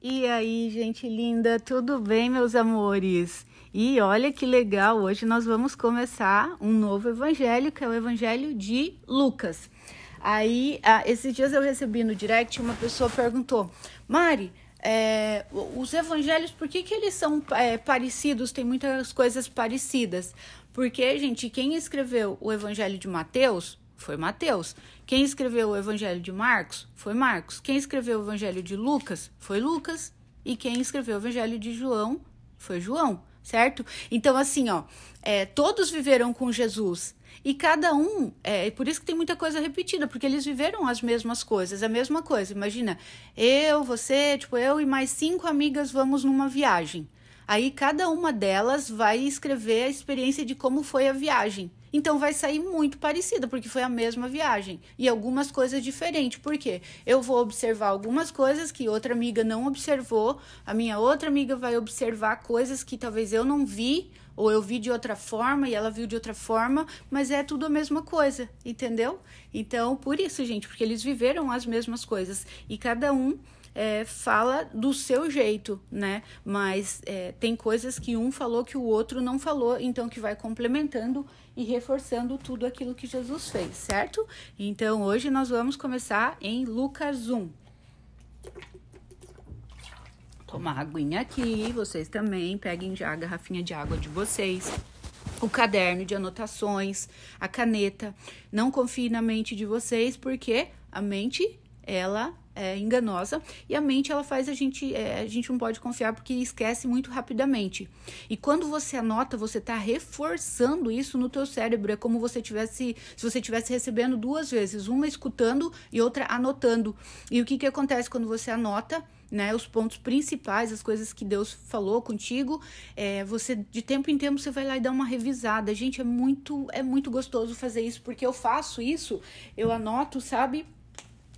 E aí, gente linda, tudo bem, meus amores? E olha que legal, hoje nós vamos começar um novo evangelho, que é o evangelho de Lucas. Aí, ah, esses dias eu recebi no direct, uma pessoa perguntou, Mari, é, os evangelhos, por que, que eles são é, parecidos, tem muitas coisas parecidas? Porque, gente, quem escreveu o evangelho de Mateus foi Mateus. Quem escreveu o Evangelho de Marcos? Foi Marcos. Quem escreveu o Evangelho de Lucas? Foi Lucas. E quem escreveu o Evangelho de João? Foi João, certo? Então, assim, ó, é, todos viveram com Jesus. E cada um, é por isso que tem muita coisa repetida, porque eles viveram as mesmas coisas, a mesma coisa. Imagina, eu, você, tipo, eu e mais cinco amigas vamos numa viagem. Aí cada uma delas vai escrever a experiência de como foi a viagem. Então vai sair muito parecida, porque foi a mesma viagem. E algumas coisas diferentes. Por quê? Eu vou observar algumas coisas que outra amiga não observou, a minha outra amiga vai observar coisas que talvez eu não vi, ou eu vi de outra forma e ela viu de outra forma, mas é tudo a mesma coisa, entendeu? Então, por isso, gente, porque eles viveram as mesmas coisas e cada um é, fala do seu jeito, né? Mas é, tem coisas que um falou que o outro não falou, então que vai complementando e reforçando tudo aquilo que Jesus fez, certo? Então hoje nós vamos começar em Lucas 1. Tomar aguinha aqui, vocês também peguem já a garrafinha de água de vocês o caderno de anotações, a caneta. Não confie na mente de vocês, porque a mente, ela é, enganosa e a mente ela faz a gente é, a gente não pode confiar porque esquece muito rapidamente e quando você anota você está reforçando isso no teu cérebro é como você tivesse se você tivesse recebendo duas vezes uma escutando e outra anotando e o que que acontece quando você anota né, os pontos principais, as coisas que Deus falou contigo, é, você de tempo em tempo você vai lá e dá uma revisada. Gente, é muito é muito gostoso fazer isso porque eu faço isso, eu anoto, sabe?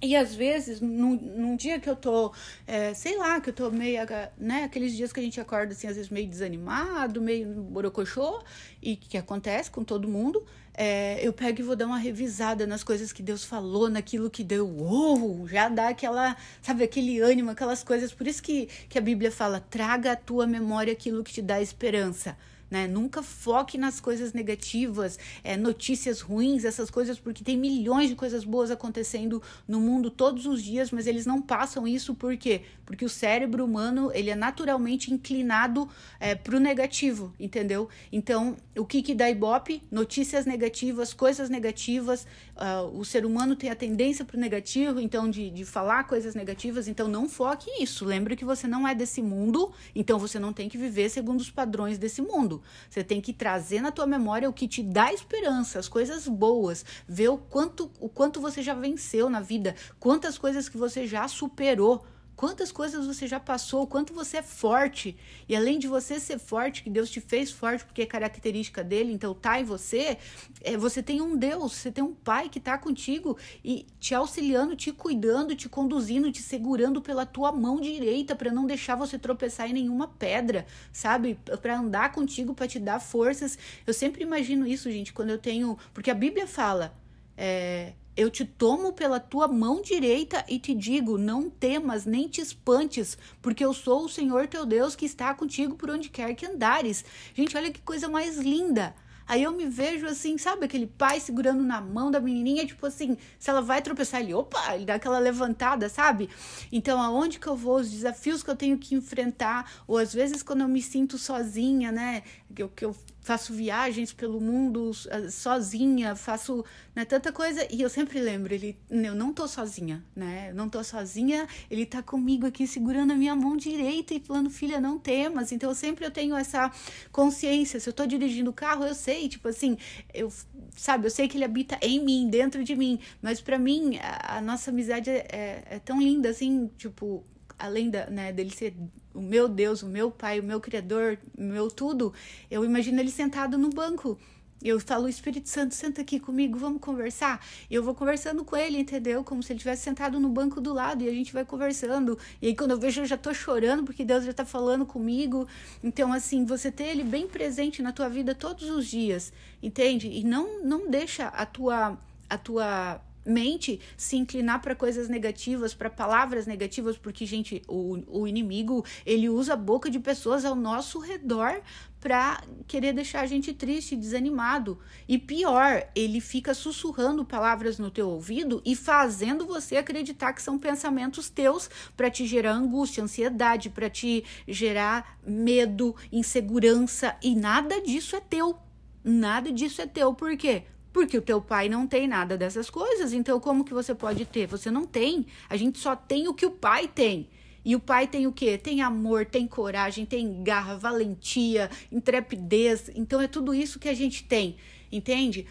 E às vezes, num, num, dia que eu tô, é, sei lá, que eu tô meio, né, aqueles dias que a gente acorda assim, às vezes meio desanimado, meio borocochô, e que acontece com todo mundo, é, eu pego e vou dar uma revisada nas coisas que Deus falou, naquilo que deu, uou, já dá aquela, sabe, aquele ânimo, aquelas coisas. Por isso que, que a Bíblia fala: traga à tua memória aquilo que te dá esperança né? Nunca foque nas coisas negativas, é, notícias ruins, essas coisas, porque tem milhões de coisas boas acontecendo no mundo todos os dias, mas eles não passam isso por quê? Porque o cérebro humano ele é naturalmente inclinado é, para o negativo, entendeu? Então, o que, que dá ibope? Notícias negativas, coisas negativas. Uh, o ser humano tem a tendência para o negativo, então, de, de falar coisas negativas. Então, não foque nisso. Lembre que você não é desse mundo, então você não tem que viver segundo os padrões desse mundo. Você tem que trazer na tua memória o que te dá esperança, as coisas boas, ver o quanto, o quanto você já venceu na vida, quantas coisas que você já superou. Quantas coisas você já passou, o quanto você é forte. E além de você ser forte, que Deus te fez forte porque é característica dele, então tá em você, é, você tem um Deus, você tem um pai que tá contigo e te auxiliando, te cuidando, te conduzindo, te segurando pela tua mão direita para não deixar você tropeçar em nenhuma pedra, sabe? Para andar contigo, para te dar forças. Eu sempre imagino isso, gente, quando eu tenho, porque a Bíblia fala, é, eu te tomo pela tua mão direita e te digo: não temas nem te espantes, porque eu sou o Senhor teu Deus que está contigo por onde quer que andares. Gente, olha que coisa mais linda. Aí eu me vejo assim, sabe, aquele pai segurando na mão da menininha, tipo assim, se ela vai tropeçar, ele, opa, ele dá aquela levantada, sabe? Então, aonde que eu vou, os desafios que eu tenho que enfrentar, ou às vezes quando eu me sinto sozinha, né? que eu, que eu faço viagens pelo mundo ah, sozinha, faço né, tanta coisa. E eu sempre lembro, ele, eu não tô sozinha, né? Eu não tô sozinha, ele tá comigo aqui segurando a minha mão direita e falando, filha, não temas. Então, eu sempre eu tenho essa consciência. Se eu tô dirigindo o carro, eu sei, tipo assim, eu, sabe, eu sei que ele habita em mim, dentro de mim. Mas para mim, a, a, nossa amizade é, é, é tão linda, assim, tipo, além da, né, dele ser o meu Deus, o meu Pai, o meu Criador, o meu tudo, eu imagino ele sentado no banco. Eu falo, Espírito Santo, senta aqui comigo, vamos conversar. E eu vou conversando com ele, entendeu? Como se ele estivesse sentado no banco do lado e a gente vai conversando. E aí, quando eu vejo, eu já tô chorando porque Deus já tá falando comigo. Então, assim, você ter ele bem presente na tua vida todos os dias, entende? E não, não deixa a tua, a tua mente se inclinar para coisas negativas, para palavras negativas, porque, gente, o, o inimigo ele usa a boca de pessoas ao nosso redor para querer deixar a gente triste, desanimado. E pior, ele fica sussurrando palavras no teu ouvido e fazendo você acreditar que são pensamentos teus para te gerar angústia, ansiedade, para te gerar medo, insegurança e nada disso é teu. Nada disso é teu. Por quê? Porque o teu pai não tem nada dessas coisas, então como que você pode ter? Você não tem. A gente só tem o que o pai tem. E o pai tem o quê? Tem amor, tem coragem, tem garra, valentia, intrepidez. Então é tudo isso que a gente tem, entende?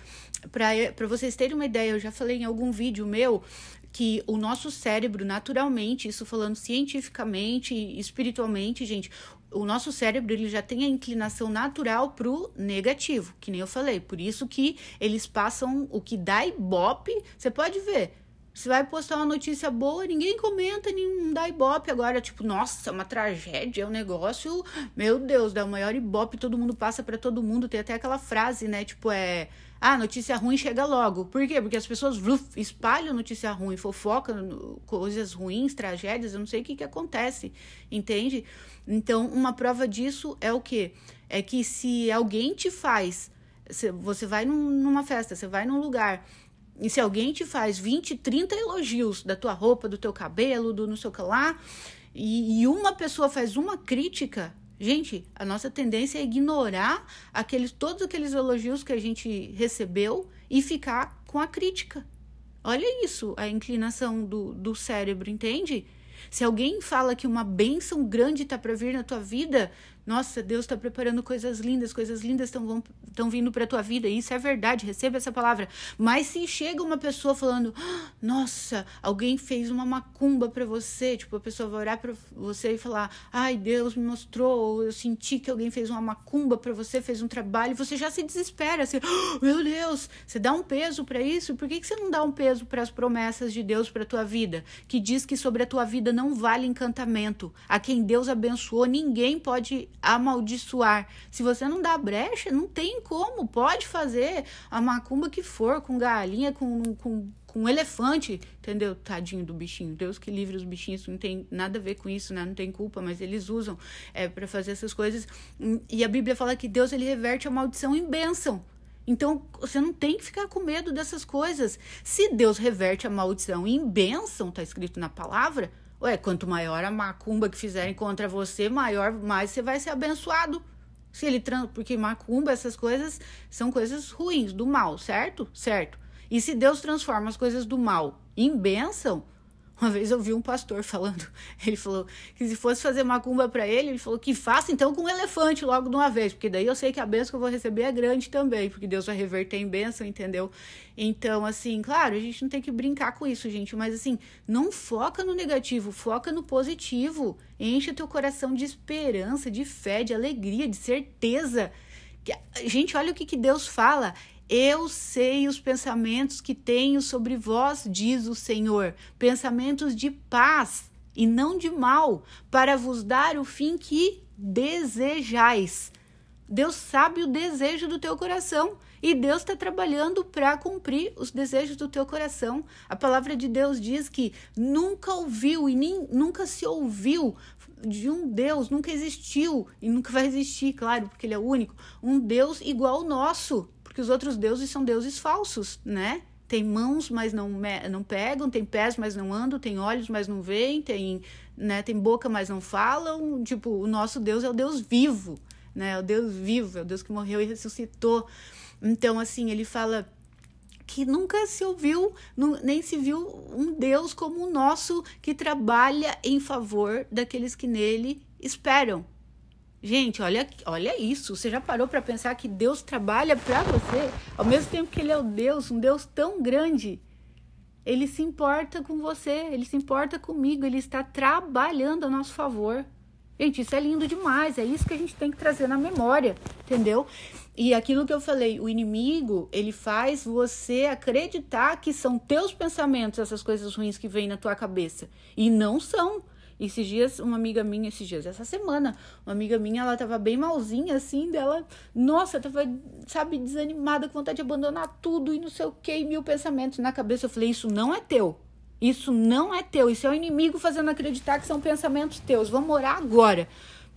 Para vocês terem uma ideia, eu já falei em algum vídeo meu que o nosso cérebro, naturalmente, isso falando cientificamente e espiritualmente, gente, o nosso cérebro ele já tem a inclinação natural pro negativo, que nem eu falei. Por isso que eles passam o que dá ibope, você pode ver. Você vai postar uma notícia boa, ninguém comenta, nenhum dá ibope. Agora, tipo, nossa, uma tragédia, é um negócio, meu Deus, dá o maior ibope, todo mundo passa para todo mundo. Tem até aquela frase, né? Tipo, é ah, notícia ruim chega logo. Por quê? Porque as pessoas espalham notícia ruim, fofoca, coisas ruins, tragédias, eu não sei o que, que acontece, entende? Então, uma prova disso é o quê? É que se alguém te faz, você vai num, numa festa, você vai num lugar, e se alguém te faz 20, 30 elogios da tua roupa, do teu cabelo, do não sei o que lá, e, e uma pessoa faz uma crítica, Gente, a nossa tendência é ignorar aqueles, todos aqueles elogios que a gente recebeu e ficar com a crítica. Olha isso, a inclinação do, do cérebro, entende? Se alguém fala que uma bênção grande está para vir na tua vida, nossa, Deus está preparando coisas lindas, coisas lindas estão vindo para a tua vida. isso é verdade, receba essa palavra. Mas se chega uma pessoa falando, ah, nossa, alguém fez uma macumba para você, tipo, a pessoa vai olhar para você e falar, ai, Deus me mostrou, eu senti que alguém fez uma macumba para você, fez um trabalho, você já se desespera, assim, meu Deus, você dá um peso para isso? Por que, que você não dá um peso para as promessas de Deus para a tua vida? Que diz que sobre a tua vida não vale encantamento. A quem Deus abençoou, ninguém pode amaldiçoar. Se você não dá brecha, não tem como. Pode fazer a macumba que for, com galinha, com, com, com elefante, entendeu? Tadinho do bichinho. Deus que livre os bichinhos, não tem nada a ver com isso, né? Não tem culpa, mas eles usam é, para fazer essas coisas. E a Bíblia fala que Deus ele reverte a maldição em bênção. Então, você não tem que ficar com medo dessas coisas. Se Deus reverte a maldição em bênção, tá escrito na palavra, Ué, quanto maior a macumba que fizerem contra você, maior, mais você vai ser abençoado. Se ele porque macumba, essas coisas são coisas ruins, do mal, certo? Certo. E se Deus transforma as coisas do mal em bênção, uma vez eu vi um pastor falando, ele falou que se fosse fazer macumba para ele, ele falou que faça então com um elefante logo de uma vez, porque daí eu sei que a benção que eu vou receber é grande também, porque Deus vai reverter em benção, entendeu? Então, assim, claro, a gente não tem que brincar com isso, gente, mas assim, não foca no negativo, foca no positivo. Enche teu coração de esperança, de fé, de alegria, de certeza. Gente, olha o que, que Deus fala. Eu sei os pensamentos que tenho sobre vós, diz o Senhor, pensamentos de paz e não de mal, para vos dar o fim que desejais. Deus sabe o desejo do teu coração e Deus está trabalhando para cumprir os desejos do teu coração. A palavra de Deus diz que nunca ouviu e nem nunca se ouviu de um Deus, nunca existiu e nunca vai existir, claro, porque ele é único, um Deus igual ao nosso. Porque os outros deuses são deuses falsos, né? Tem mãos, mas não, não pegam, tem pés, mas não andam, tem olhos, mas não veem, tem, né, tem boca, mas não falam. Tipo, o nosso Deus é o Deus vivo, né? É o Deus vivo, é o Deus que morreu e ressuscitou. Então, assim, ele fala que nunca se ouviu, nem se viu um Deus como o nosso que trabalha em favor daqueles que nele esperam, Gente, olha, olha isso. Você já parou para pensar que Deus trabalha para você? Ao mesmo tempo que Ele é o Deus, um Deus tão grande, Ele se importa com você, Ele se importa comigo, Ele está trabalhando a nosso favor. Gente, isso é lindo demais. É isso que a gente tem que trazer na memória, entendeu? E aquilo que eu falei, o inimigo, ele faz você acreditar que são teus pensamentos essas coisas ruins que vêm na tua cabeça. E não são. Esses dias, uma amiga minha, esses dias, essa semana, uma amiga minha, ela tava bem malzinha, assim, dela, nossa, tava, sabe, desanimada, com vontade de abandonar tudo e não sei o que, e mil pensamentos na cabeça. Eu falei, isso não é teu. Isso não é teu. Isso é o inimigo fazendo acreditar que são pensamentos teus. Vamos orar agora.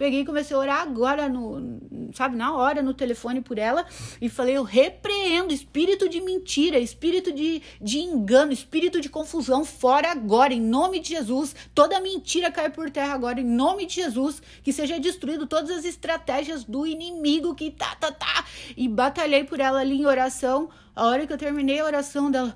Peguei e comecei a orar agora, no, sabe, na hora, no telefone por ela e falei: Eu repreendo espírito de mentira, espírito de, de engano, espírito de confusão, fora agora, em nome de Jesus. Toda mentira cai por terra agora, em nome de Jesus. Que seja destruído todas as estratégias do inimigo que tá, tá, tá. E batalhei por ela ali em oração. A hora que eu terminei a oração dela.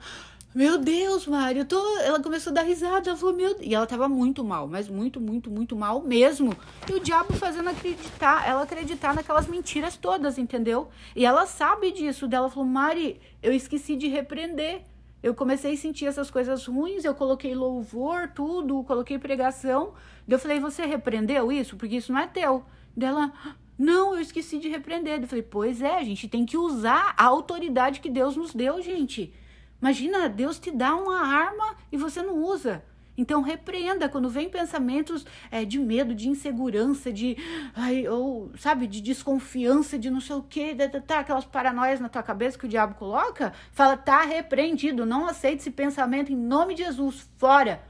Meu Deus, Mário, eu tô. Ela começou a dar risada. Ela falou, meu Deus. E ela tava muito mal, mas muito, muito, muito mal mesmo. E o diabo fazendo acreditar, ela acreditar naquelas mentiras todas, entendeu? E ela sabe disso. Dela falou, Mari, eu esqueci de repreender. Eu comecei a sentir essas coisas ruins, eu coloquei louvor, tudo, coloquei pregação. Eu falei, você repreendeu isso? Porque isso não é teu. Dela, não, eu esqueci de repreender. Eu falei, pois é, a gente tem que usar a autoridade que Deus nos deu, gente. Imagina, Deus te dá uma arma e você não usa. Então repreenda quando vem pensamentos é, de medo, de insegurança, de ai, ou sabe, de desconfiança, de não sei o que, tá, tá, tá, aquelas paranoias na tua cabeça que o diabo coloca. Fala, tá repreendido, não aceite esse pensamento em nome de Jesus, fora.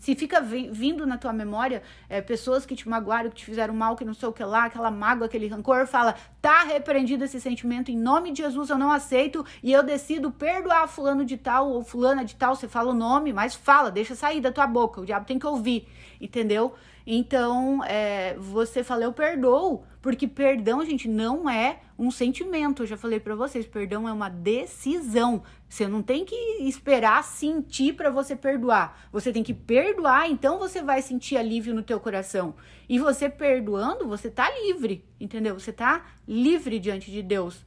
Se fica vindo na tua memória é, pessoas que te magoaram, que te fizeram mal, que não sei o que lá, aquela mágoa, aquele rancor, fala, Tá repreendido esse sentimento em nome de Jesus, eu não aceito e eu decido perdoar fulano de tal ou fulana de tal, você fala o nome, mas fala, deixa sair da tua boca, o diabo tem que ouvir, entendeu? Então, é, você fala, eu perdoo, porque perdão, gente, não é um sentimento. Eu já falei para vocês, perdão é uma decisão. Você não tem que esperar sentir para você perdoar. Você tem que perdoar, então você vai sentir alívio no teu coração. E você perdoando, você tá livre entendeu? Você tá livre diante de Deus.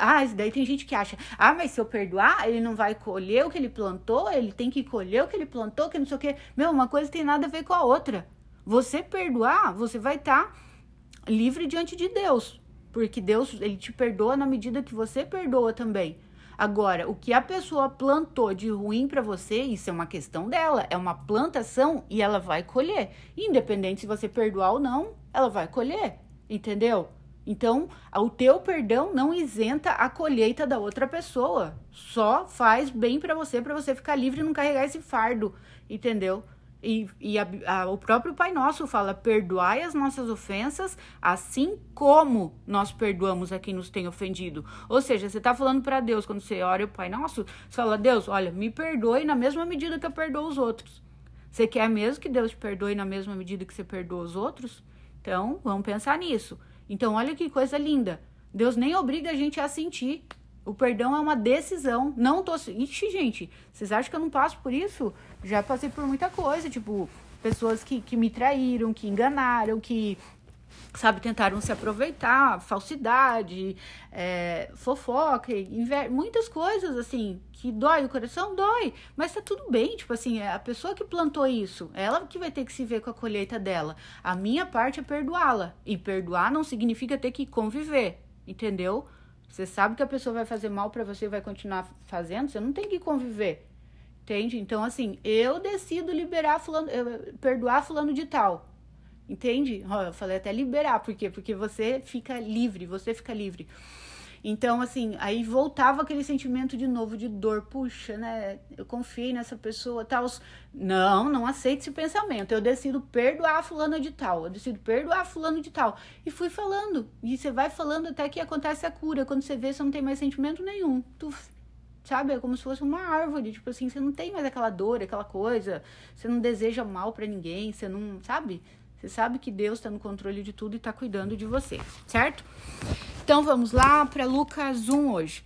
Ah, daí tem gente que acha, ah, mas se eu perdoar, ele não vai colher o que ele plantou, ele tem que colher o que ele plantou, que não sei o quê. Meu, uma coisa tem nada a ver com a outra. Você perdoar, você vai estar tá livre diante de Deus, porque Deus, ele te perdoa na medida que você perdoa também. Agora, o que a pessoa plantou de ruim para você, isso é uma questão dela, é uma plantação e ela vai colher. Independente se você perdoar ou não, ela vai colher entendeu? Então, o teu perdão não isenta a colheita da outra pessoa. Só faz bem para você, para você ficar livre e não carregar esse fardo, entendeu? E, e a, a, o próprio Pai Nosso fala: perdoai as nossas ofensas, assim como nós perdoamos a quem nos tem ofendido. Ou seja, você está falando para Deus, quando você ora o Pai Nosso, você fala: Deus, olha, me perdoe na mesma medida que eu perdoo os outros. Você quer mesmo que Deus te perdoe na mesma medida que você perdoa os outros? Então, vamos pensar nisso. Então, olha que coisa linda. Deus nem obriga a gente a sentir. O perdão é uma decisão. Não tô. Ixi, gente, vocês acham que eu não passo por isso? Já passei por muita coisa, tipo, pessoas que, que me traíram, que enganaram, que, sabe, tentaram se aproveitar, falsidade, é, fofoca, muitas coisas assim que dói o coração, dói, mas tá tudo bem, tipo assim, é a pessoa que plantou isso, é ela que vai ter que se ver com a colheita dela. A minha parte é perdoá-la. E perdoar não significa ter que conviver, entendeu? Você sabe que a pessoa vai fazer mal para você e vai continuar fazendo, você não tem que conviver. Entende? Então, assim, eu decido liberar fulano, perdoar fulano de tal. Entende? Eu falei até liberar, por quê? Porque você fica livre, você fica livre. Então, assim, aí voltava aquele sentimento de novo de dor. Puxa, né? Eu confiei nessa pessoa, tal. Não, não aceite esse pensamento. Eu decido perdoar a fulana de tal. Eu decido perdoar a fulano de tal. E fui falando. E você vai falando até que acontece a cura. Quando você vê, você não tem mais sentimento nenhum. Tu sabe? É como se fosse uma árvore, tipo assim, você não tem mais aquela dor, aquela coisa, você não deseja mal para ninguém, você não, sabe? Você sabe que Deus está no controle de tudo e está cuidando de você, certo? Então vamos lá para Lucas 1 hoje.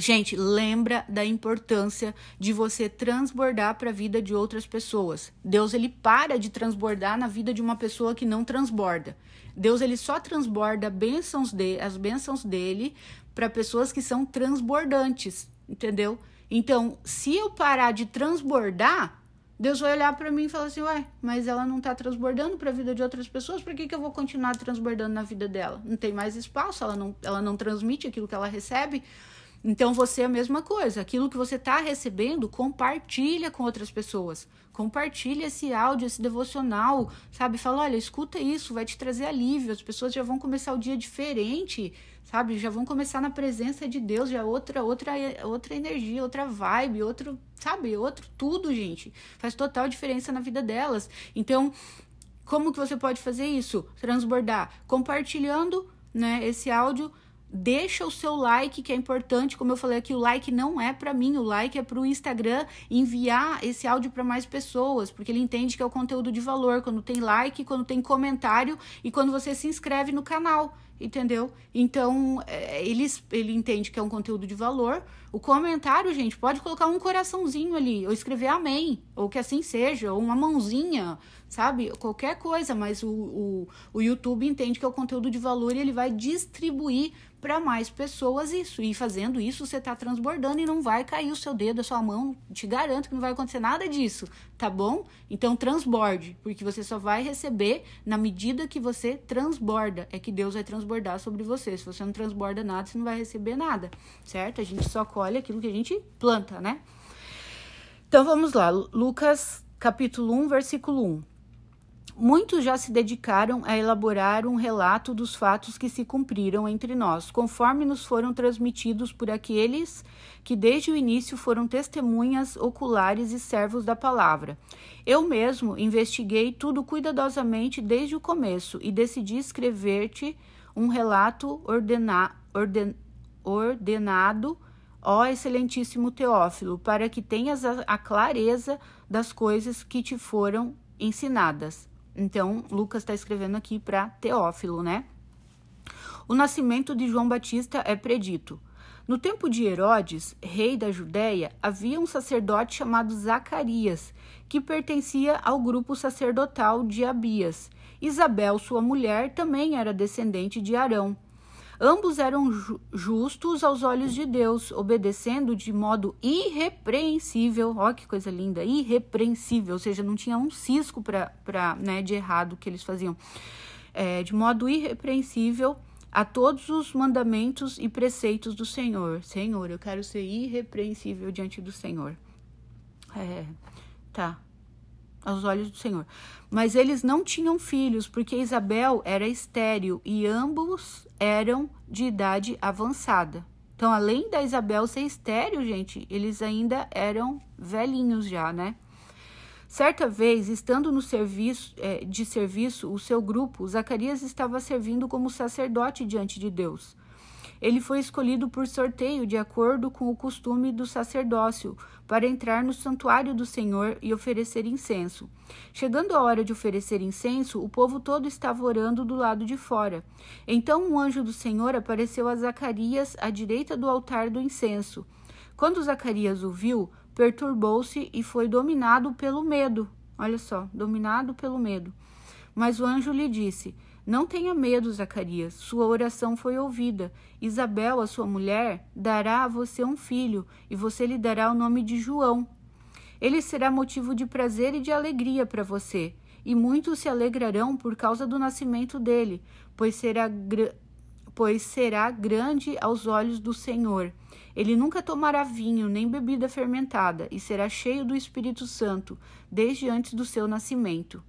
Gente, lembra da importância de você transbordar para a vida de outras pessoas. Deus ele para de transbordar na vida de uma pessoa que não transborda. Deus ele só transborda bênçãos de, as bênçãos dele para pessoas que são transbordantes, entendeu? Então, se eu parar de transbordar, Deus vai olhar para mim e falar assim: ué, mas ela não tá transbordando para a vida de outras pessoas, por que, que eu vou continuar transbordando na vida dela? Não tem mais espaço, ela não, ela não transmite aquilo que ela recebe. Então você é a mesma coisa. Aquilo que você está recebendo, compartilha com outras pessoas. Compartilha esse áudio, esse devocional, sabe? Fala, olha, escuta isso, vai te trazer alívio. As pessoas já vão começar o dia diferente sabe? Já vão começar na presença de Deus, já é outra outra outra energia, outra vibe, outro, sabe? Outro tudo, gente. Faz total diferença na vida delas. Então, como que você pode fazer isso? Transbordar compartilhando, né, esse áudio Deixa o seu like, que é importante. Como eu falei aqui, o like não é para mim, o like é para o Instagram enviar esse áudio para mais pessoas, porque ele entende que é o conteúdo de valor quando tem like, quando tem comentário e quando você se inscreve no canal entendeu? Então, é, ele, ele entende que é um conteúdo de valor. O comentário, gente, pode colocar um coraçãozinho ali, ou escrever amém, ou que assim seja, ou uma mãozinha, sabe? Qualquer coisa, mas o, o, o YouTube entende que é o um conteúdo de valor e ele vai distribuir para mais pessoas isso. E fazendo isso, você está transbordando e não vai cair o seu dedo, a sua mão. Te garanto que não vai acontecer nada disso, tá bom? Então transborde, porque você só vai receber na medida que você transborda. É que Deus vai transbordar sobre você. Se você não transborda nada, você não vai receber nada, certo? A gente só colhe aquilo que a gente planta, né? Então vamos lá, Lucas capítulo 1, versículo 1. Muitos já se dedicaram a elaborar um relato dos fatos que se cumpriram entre nós, conforme nos foram transmitidos por aqueles que desde o início foram testemunhas oculares e servos da palavra. Eu mesmo investiguei tudo cuidadosamente desde o começo e decidi escrever-te um relato ordena, orden, ordenado, ó excelentíssimo Teófilo, para que tenhas a, a clareza das coisas que te foram ensinadas então, Lucas está escrevendo aqui para Teófilo, né? O nascimento de João Batista é predito. No tempo de Herodes, rei da Judéia, havia um sacerdote chamado Zacarias, que pertencia ao grupo sacerdotal de Abias. Isabel, sua mulher, também era descendente de Arão. Ambos eram ju justos aos olhos de Deus, obedecendo de modo irrepreensível. Ó, que coisa linda! Irrepreensível, ou seja, não tinha um cisco pra, pra, né, de errado que eles faziam. É, de modo irrepreensível a todos os mandamentos e preceitos do Senhor. Senhor, eu quero ser irrepreensível diante do Senhor. É, tá aos olhos do Senhor. Mas eles não tinham filhos, porque Isabel era estéril e ambos eram de idade avançada. Então, além da Isabel ser estéril, gente, eles ainda eram velhinhos já, né? Certa vez, estando no serviço é, de serviço, o seu grupo, Zacarias estava servindo como sacerdote diante de Deus. Ele foi escolhido por sorteio de acordo com o costume do sacerdócio para entrar no santuário do Senhor e oferecer incenso. Chegando a hora de oferecer incenso, o povo todo estava orando do lado de fora. Então um anjo do Senhor apareceu a Zacarias à direita do altar do incenso. Quando Zacarias o viu, perturbou-se e foi dominado pelo medo. Olha só, dominado pelo medo. Mas o anjo lhe disse: não tenha medo, Zacarias, sua oração foi ouvida. Isabel, a sua mulher, dará a você um filho, e você lhe dará o nome de João. Ele será motivo de prazer e de alegria para você, e muitos se alegrarão por causa do nascimento dele, pois será, pois será grande aos olhos do Senhor. Ele nunca tomará vinho nem bebida fermentada, e será cheio do Espírito Santo, desde antes do seu nascimento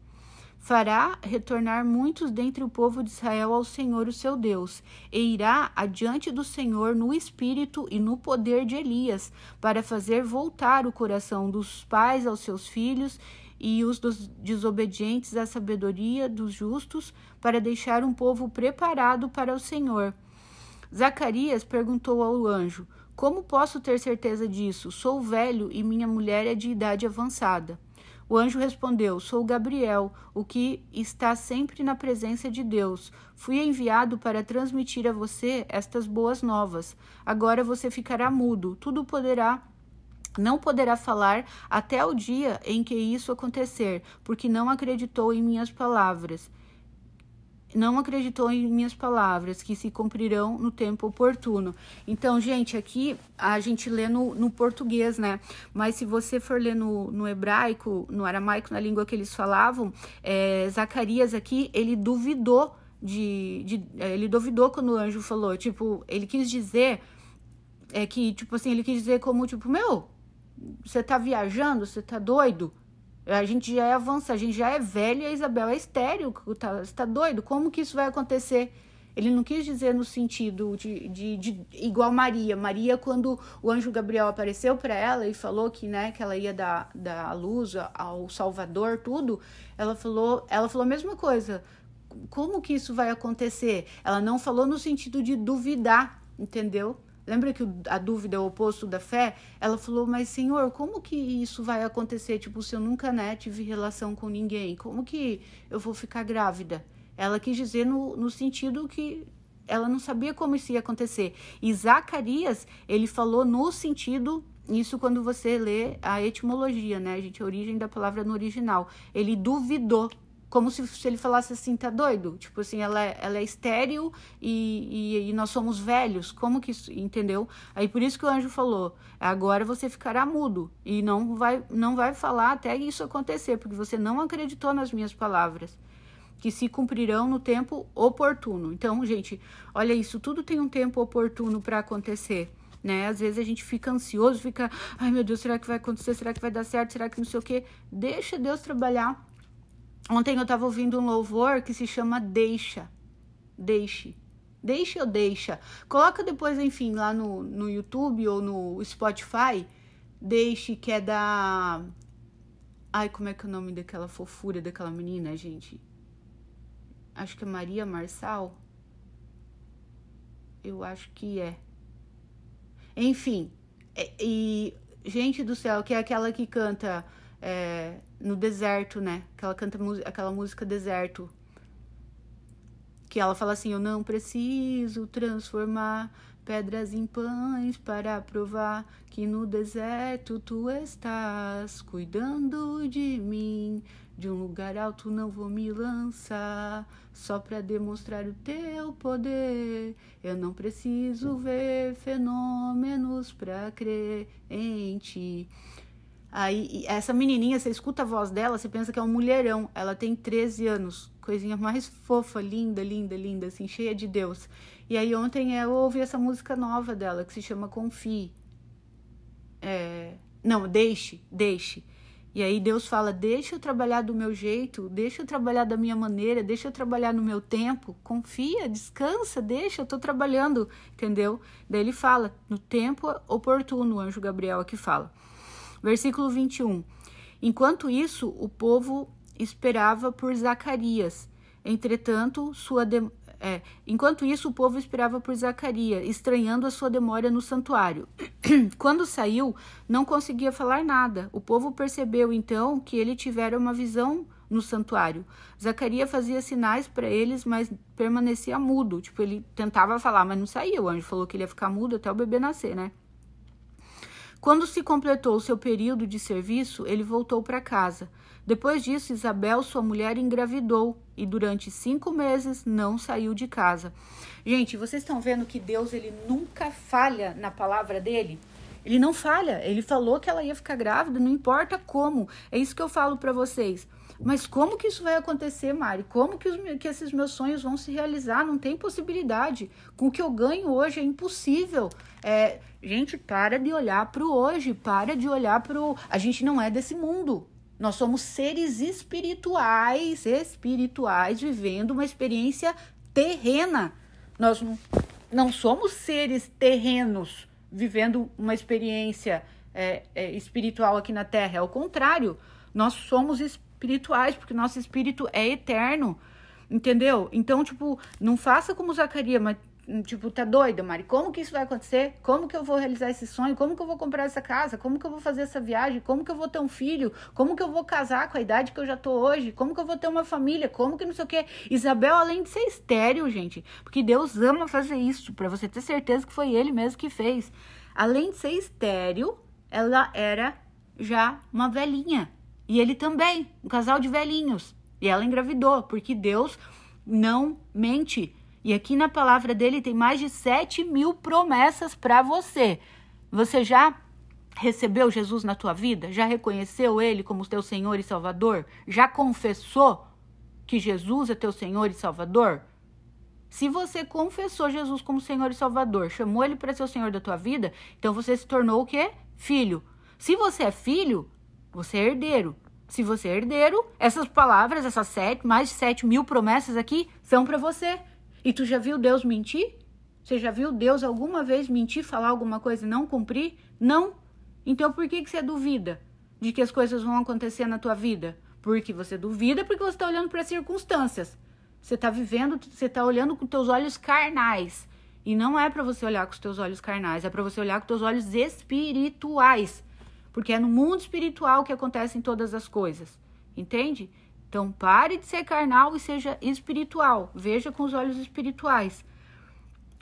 fará retornar muitos dentre o povo de Israel ao Senhor, o seu Deus, e irá adiante do Senhor no espírito e no poder de Elias, para fazer voltar o coração dos pais aos seus filhos e os dos desobedientes à sabedoria dos justos, para deixar um povo preparado para o Senhor. Zacarias perguntou ao anjo: Como posso ter certeza disso? Sou velho e minha mulher é de idade avançada. O anjo respondeu: Sou Gabriel, o que está sempre na presença de Deus. Fui enviado para transmitir a você estas boas novas. Agora você ficará mudo. Tudo poderá não poderá falar até o dia em que isso acontecer, porque não acreditou em minhas palavras não acreditou em minhas palavras, que se cumprirão no tempo oportuno. Então, gente, aqui a gente lê no, no português, né? Mas se você for ler no, no hebraico, no aramaico, na língua que eles falavam, é, Zacarias aqui, ele duvidou de, de. É, ele duvidou quando o anjo falou. Tipo, ele quis dizer. É que, tipo assim, ele quis dizer como, tipo, meu, você tá viajando, você tá doido? A gente já é avançada, a gente já é velha, a Isabel é estéreo, tá, você tá doido? Como que isso vai acontecer? Ele não quis dizer no sentido de, de, de igual Maria. Maria, quando o anjo Gabriel apareceu para ela e falou que, né, que ela ia dar, dar a luz ao Salvador, tudo, ela falou, ela falou a mesma coisa. Como que isso vai acontecer? Ela não falou no sentido de duvidar, entendeu? Lembra que a dúvida é o oposto da fé? Ela falou, mas Senhor, como que isso vai acontecer? Tipo, se eu nunca né, tive relação com ninguém, como que eu vou ficar grávida? Ela quis dizer no, no sentido que ela não sabia como isso ia acontecer. E Zacarias, ele falou no sentido, isso quando você lê a etimologia, né, gente? A origem da palavra no original. Ele duvidou como se, se ele falasse assim, tá doido? Tipo assim, ela, é, ela é estéril e, e, e nós somos velhos. Como que isso, entendeu? Aí por isso que o anjo falou, agora você ficará mudo e não vai, não vai falar até isso acontecer, porque você não acreditou nas minhas palavras que se cumprirão no tempo oportuno. Então, gente, olha isso, tudo tem um tempo oportuno para acontecer. Né? Às vezes a gente fica ansioso, fica, ai meu Deus, será que vai acontecer? Será que vai dar certo? Será que não sei o quê? Deixa Deus trabalhar Ontem eu estava ouvindo um louvor que se chama Deixa. Deixe. Deixe ou deixa. Coloca depois, enfim, lá no, no YouTube ou no Spotify. Deixe, que é da. Ai, como é que é o nome daquela fofura daquela menina, gente? Acho que é Maria Marçal. Eu acho que é. Enfim. E, e gente do céu, que é aquela que canta. É, no deserto, né? Que ela canta aquela música Deserto. Que ela fala assim: Eu não preciso transformar pedras em pães para provar que no deserto tu estás cuidando de mim. De um lugar alto não vou me lançar, só para demonstrar o teu poder. Eu não preciso ver fenômenos para crer em ti. Aí essa menininha, você escuta a voz dela, você pensa que é um mulherão. Ela tem 13 anos, coisinha mais fofa, linda, linda, linda, assim, cheia de Deus. E aí ontem eu ouvi essa música nova dela, que se chama Confie. É... Não, deixe, deixe. E aí Deus fala: deixa eu trabalhar do meu jeito, deixa eu trabalhar da minha maneira, deixa eu trabalhar no meu tempo. Confia, descansa, deixa, eu estou trabalhando, entendeu? Daí ele fala: no tempo oportuno, o anjo Gabriel aqui fala. Versículo 21. Enquanto isso, o povo esperava por Zacarias. Entretanto, sua de... é, enquanto isso, o povo esperava por Zacarias, estranhando a sua demora no santuário. Quando saiu, não conseguia falar nada. O povo percebeu então que ele tivera uma visão no santuário. Zacarias fazia sinais para eles, mas permanecia mudo. Tipo, ele tentava falar, mas não saía. O anjo falou que ele ia ficar mudo até o bebê nascer, né? Quando se completou seu período de serviço, ele voltou para casa. Depois disso, Isabel, sua mulher, engravidou e durante cinco meses não saiu de casa. Gente, vocês estão vendo que Deus ele nunca falha na palavra dele? Ele não falha. Ele falou que ela ia ficar grávida, não importa como. É isso que eu falo para vocês. Mas como que isso vai acontecer, Mari? Como que, os, que esses meus sonhos vão se realizar? Não tem possibilidade. Com o que eu ganho hoje é impossível. É, gente, para de olhar para o hoje, para de olhar para o. A gente não é desse mundo. Nós somos seres espirituais, espirituais, vivendo uma experiência terrena. Nós não, não somos seres terrenos vivendo uma experiência é, é, espiritual aqui na Terra. É o contrário. Nós somos espirituais espirituais, porque nosso espírito é eterno, entendeu? Então, tipo, não faça como Zacarias, mas tipo, tá doido, Mari? Como que isso vai acontecer? Como que eu vou realizar esse sonho? Como que eu vou comprar essa casa? Como que eu vou fazer essa viagem? Como que eu vou ter um filho? Como que eu vou casar com a idade que eu já tô hoje? Como que eu vou ter uma família? Como que não sei o quê? Isabel, além de ser estéreo, gente, porque Deus ama fazer isso, para tipo, você ter certeza que foi ele mesmo que fez. Além de ser estéreo, ela era já uma velhinha. E ele também, um casal de velhinhos. E ela engravidou, porque Deus não mente. E aqui na palavra dele tem mais de 7 mil promessas para você. Você já recebeu Jesus na tua vida? Já reconheceu ele como teu Senhor e Salvador? Já confessou que Jesus é teu Senhor e Salvador? Se você confessou Jesus como Senhor e Salvador, chamou ele para ser o Senhor da tua vida, então você se tornou o quê? Filho. Se você é filho, você é herdeiro. Se você é herdeiro, essas palavras, essas sete, mais de sete mil promessas aqui são para você. E tu já viu Deus mentir? Você já viu Deus alguma vez mentir, falar alguma coisa e não cumprir? Não. Então por que, que você duvida de que as coisas vão acontecer na tua vida? Porque você duvida porque você está olhando para as circunstâncias. Você está vivendo, você está olhando com teus olhos carnais. E não é para você olhar com os teus olhos carnais, é para você olhar com os teus olhos espirituais porque é no mundo espiritual que acontecem todas as coisas, entende? Então pare de ser carnal e seja espiritual, veja com os olhos espirituais.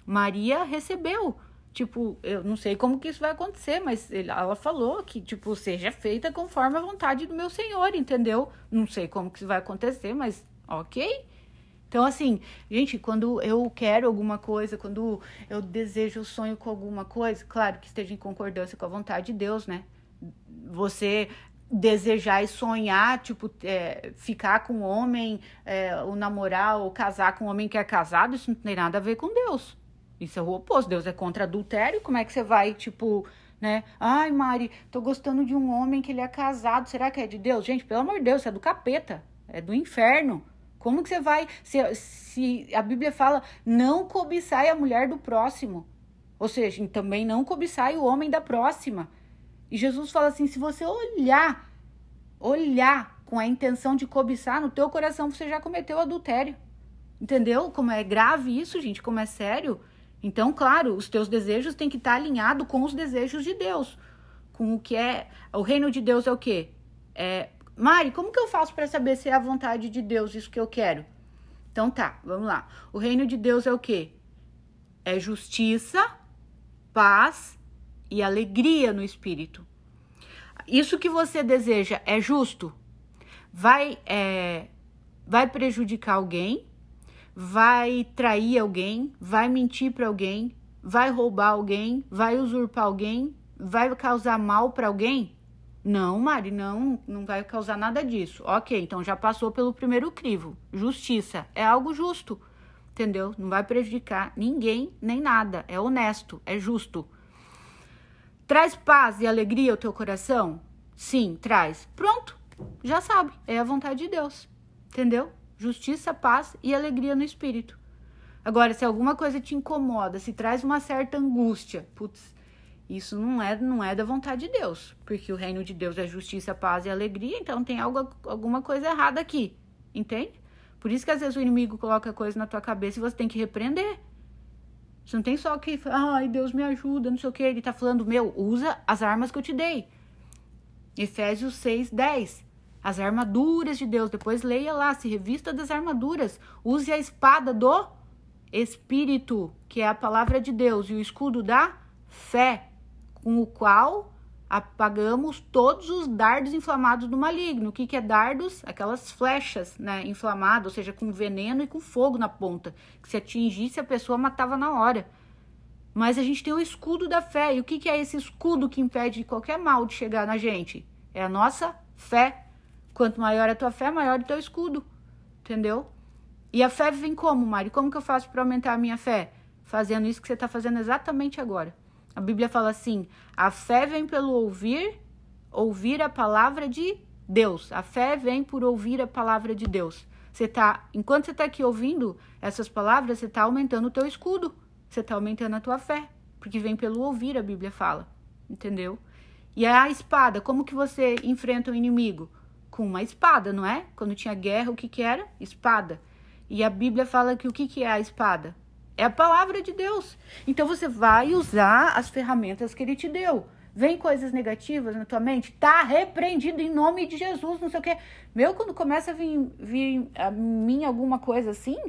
Maria recebeu, tipo, eu não sei como que isso vai acontecer, mas ela falou que, tipo, seja feita conforme a vontade do meu Senhor, entendeu? Não sei como que isso vai acontecer, mas ok. Então, assim, gente, quando eu quero alguma coisa, quando eu desejo, sonho com alguma coisa, claro que esteja em concordância com a vontade de Deus, né? você desejar e sonhar, tipo, é, ficar com um homem, é, namorar, ou casar com um homem que é casado, isso não tem nada a ver com Deus. Isso é o oposto. Deus é contra adultério. Como é que você vai, tipo, né? Ai, Mari, tô gostando de um homem que ele é casado. Será que é de Deus? Gente, pelo amor de Deus, é do capeta. É do inferno. Como que você vai. Se, se a Bíblia fala, não cobiçai a mulher do próximo. Ou seja, também não cobiçai o homem da próxima. E Jesus fala assim: se você olhar, olhar com a intenção de cobiçar no teu coração, você já cometeu adultério. Entendeu? Como é grave isso, gente, como é sério. Então, claro, os teus desejos têm que estar alinhado com os desejos de Deus. Com o que é. O reino de Deus é o quê? É. Mari, como que eu faço para saber se é a vontade de Deus isso que eu quero? Então tá, vamos lá. O reino de Deus é o quê? É justiça, paz e alegria no espírito. Isso que você deseja é justo? Vai, é, vai prejudicar alguém? Vai trair alguém? Vai mentir para alguém? Vai roubar alguém? Vai usurpar alguém? Vai causar mal para alguém? Não, Mari, não, não vai causar nada disso. Ok, então já passou pelo primeiro crivo. Justiça é algo justo, entendeu? Não vai prejudicar ninguém nem nada. É honesto, é justo. Traz paz e alegria ao teu coração? Sim, traz. Pronto, já sabe, é a vontade de Deus. Entendeu? Justiça, paz e alegria no espírito. Agora, se alguma coisa te incomoda, se traz uma certa angústia, putz, isso não é, não é da vontade de Deus, porque o reino de Deus é justiça, paz e alegria, então tem algo, alguma coisa errada aqui, entende? Por isso que às vezes o inimigo coloca coisa na tua cabeça e você tem que repreender. Você não tem só que, ai, Deus me ajuda, não sei o que. Ele está falando, meu, usa as armas que eu te dei. Efésios 6, 10. As armaduras de Deus. Depois leia lá, se revista das armaduras. Use a espada do Espírito, que é a palavra de Deus, e o escudo da fé, com o qual apagamos todos os dardos inflamados do maligno. O que, que é dardos? Aquelas flechas, né, inflamadas, ou seja, com veneno e com fogo na ponta, que se atingisse a pessoa matava na hora. Mas a gente tem o escudo da fé. E o que, que é esse escudo que impede qualquer mal de chegar na gente? É a nossa fé. Quanto maior a tua fé, maior o teu escudo. Entendeu? E a fé vem como, Mari? Como que eu faço para aumentar a minha fé? Fazendo isso que você está fazendo exatamente agora. A Bíblia fala assim: a fé vem pelo ouvir, ouvir a palavra de Deus. A fé vem por ouvir a palavra de Deus. Você tá, enquanto você está aqui ouvindo essas palavras, você está aumentando o teu escudo. Você está aumentando a tua fé, porque vem pelo ouvir, a Bíblia fala. Entendeu? E a espada, como que você enfrenta o inimigo? Com uma espada, não é? Quando tinha guerra, o que que era? Espada. E a Bíblia fala que o que que é a espada? É a palavra de Deus. Então você vai usar as ferramentas que ele te deu. Vem coisas negativas na tua mente, tá repreendido em nome de Jesus, não sei o quê. Meu, quando começa a vir, vir a mim alguma coisa assim,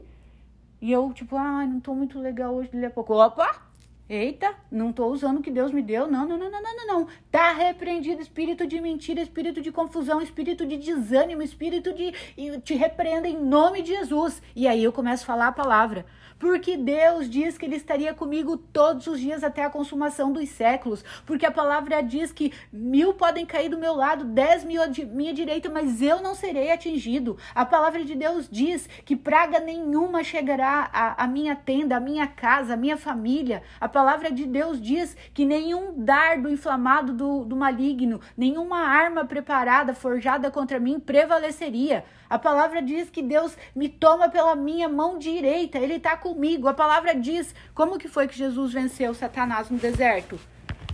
e eu, tipo, ah, não tô muito legal hoje, daqui a pouco. Opa! Eita, não estou usando o que Deus me deu. Não, não, não, não, não, não. Tá repreendido espírito de mentira, espírito de confusão, espírito de desânimo, espírito de te repreenda em nome de Jesus. E aí eu começo a falar a palavra. Porque Deus diz que ele estaria comigo todos os dias até a consumação dos séculos. Porque a palavra diz que mil podem cair do meu lado, dez mil à minha direita, mas eu não serei atingido. A palavra de Deus diz que praga nenhuma chegará à, à minha tenda, à minha casa, à minha família. A palavra de Deus diz que nenhum dardo inflamado do, do maligno, nenhuma arma preparada, forjada contra mim, prevaleceria. A palavra diz que Deus me toma pela minha mão direita, Ele está comigo. A palavra diz como que foi que Jesus venceu Satanás no deserto.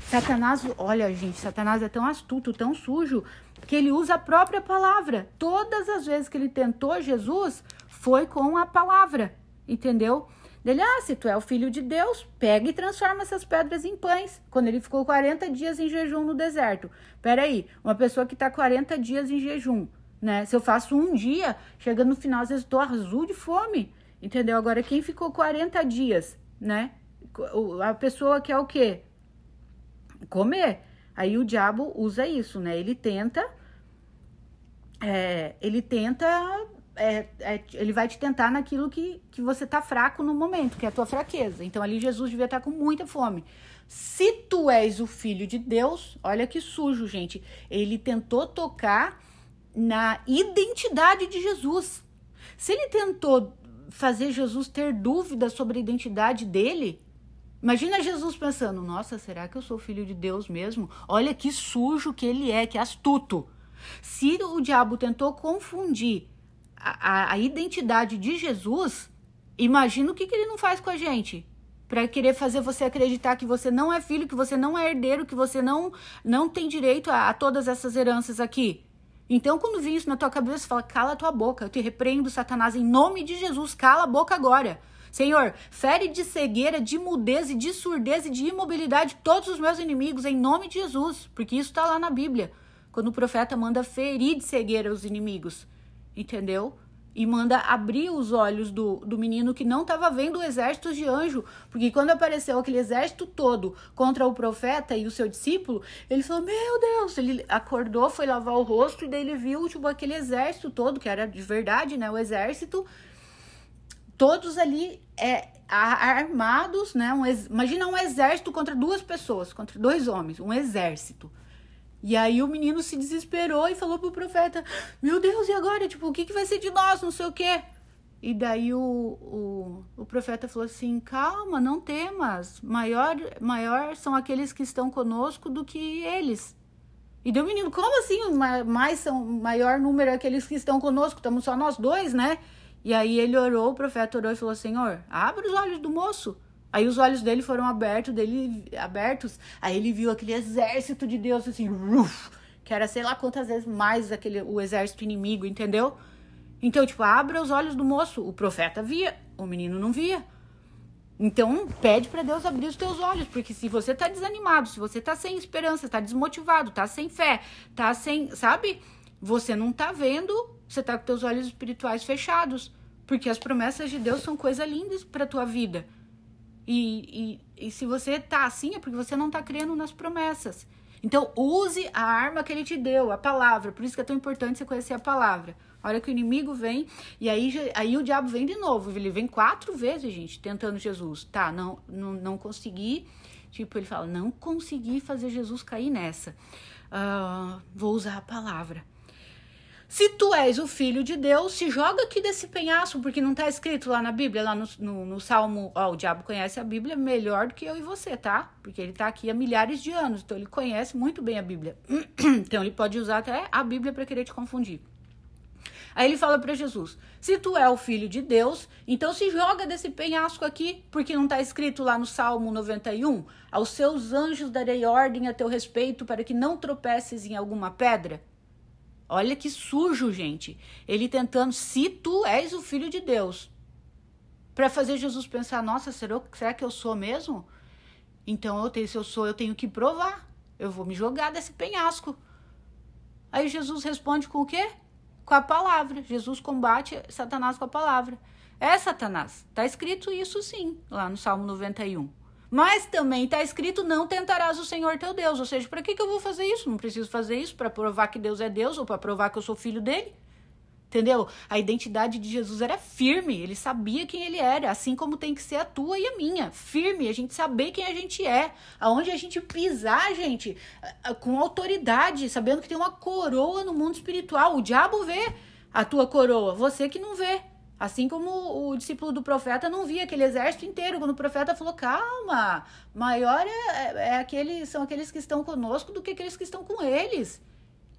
Satanás, olha, gente, Satanás é tão astuto, tão sujo, que ele usa a própria palavra. Todas as vezes que ele tentou Jesus, foi com a palavra, entendeu? Dele, ah, se tu é o filho de Deus, pega e transforma essas pedras em pães. Quando ele ficou 40 dias em jejum no deserto. Peraí, uma pessoa que está 40 dias em jejum, né? Se eu faço um dia, chegando no final, às vezes tô azul de fome. Entendeu? Agora, quem ficou 40 dias, né? A pessoa quer o quê? Comer. Aí o diabo usa isso, né? Ele tenta. É, ele tenta é, é, ele vai te tentar naquilo que, que você tá fraco no momento, que é a tua fraqueza. Então ali Jesus devia estar tá com muita fome. Se tu és o filho de Deus, olha que sujo, gente. Ele tentou tocar na identidade de Jesus. Se ele tentou fazer Jesus ter dúvidas sobre a identidade dele, imagina Jesus pensando: nossa, será que eu sou filho de Deus mesmo? Olha que sujo que ele é, que astuto. Se o diabo tentou confundir a, a identidade de Jesus, imagina o que, que ele não faz com a gente para querer fazer você acreditar que você não é filho, que você não é herdeiro, que você não não tem direito a, a todas essas heranças aqui. Então, quando vem isso na tua cabeça, fala: cala a tua boca, eu te repreendo, Satanás, em nome de Jesus, cala a boca agora. Senhor, fere de cegueira, de mudez e de surdez e de imobilidade todos os meus inimigos, em nome de Jesus, porque isso está lá na Bíblia, quando o profeta manda ferir de cegueira os inimigos entendeu? E manda abrir os olhos do, do menino que não estava vendo exércitos de anjo. Porque quando apareceu aquele exército todo contra o profeta e o seu discípulo, ele falou: Meu Deus! Ele acordou, foi lavar o rosto e daí ele viu tipo, aquele exército todo, que era de verdade, né? O exército. Todos ali é, armados, né? Um ex... Imagina um exército contra duas pessoas, contra dois homens, um exército. E aí o menino se desesperou e falou pro profeta: Meu Deus, e agora? Tipo, o que, que vai ser de nós? Não sei o quê. E daí o, o, o, profeta falou assim: Calma, não temas. Maior, maior são aqueles que estão conosco do que eles. E daí o menino: Como assim? Mais são, maior número é aqueles que estão conosco, estamos só nós dois, né? E aí ele orou, o profeta orou e falou: Senhor, assim, abre os olhos do moço Aí os olhos dele foram abertos, dele abertos, aí ele viu aquele exército de Deus assim, que era sei lá quantas vezes mais aquele o exército inimigo, entendeu? Então, tipo, abra os olhos do moço. O profeta via, o menino não via. Então, pede para Deus abrir os teus olhos, porque se você tá desanimado, se você tá sem esperança, tá desmotivado, tá sem fé, tá sem, sabe? Você não tá vendo, você tá com teus olhos espirituais fechados, porque as promessas de Deus são coisa linda para tua vida. E, e, e se você tá assim, é porque você não tá crendo nas promessas. Então, use a arma que ele te deu, a palavra. Por isso que é tão importante você conhecer a palavra. A hora que o inimigo vem, e aí, aí o diabo vem de novo. Ele vem quatro vezes, gente, tentando Jesus. Tá, não, não, não consegui. Tipo, ele fala, não consegui fazer Jesus cair nessa. Uh, vou usar a palavra. Se tu és o filho de Deus, se joga aqui desse penhasco, porque não está escrito lá na Bíblia, lá no, no, no Salmo, ó, o diabo conhece a Bíblia melhor do que eu e você, tá? Porque ele está aqui há milhares de anos, então ele conhece muito bem a Bíblia. Então ele pode usar até a Bíblia para querer te confundir. Aí ele fala para Jesus: Se tu é o filho de Deus, então se joga desse penhasco aqui, porque não está escrito lá no Salmo 91: Aos seus anjos darei ordem a teu respeito para que não tropeces em alguma pedra. Olha que sujo, gente. Ele tentando, se tu és o filho de Deus, para fazer Jesus pensar: nossa, será, será que eu sou mesmo? Então, eu tenho, se eu sou, eu tenho que provar. Eu vou me jogar desse penhasco. Aí Jesus responde com o quê? Com a palavra. Jesus combate Satanás com a palavra. É, Satanás, está escrito isso sim, lá no Salmo 91. Mas também está escrito: não tentarás o Senhor teu Deus. Ou seja, para que, que eu vou fazer isso? Não preciso fazer isso para provar que Deus é Deus ou para provar que eu sou filho dele. Entendeu? A identidade de Jesus era firme, ele sabia quem ele era, assim como tem que ser a tua e a minha. Firme, a gente saber quem a gente é, aonde a gente pisar, gente, com autoridade, sabendo que tem uma coroa no mundo espiritual. O diabo vê a tua coroa, você que não vê. Assim como o discípulo do profeta não via aquele exército inteiro, quando o profeta falou: calma, maior é, é aquele, são aqueles que estão conosco do que aqueles que estão com eles.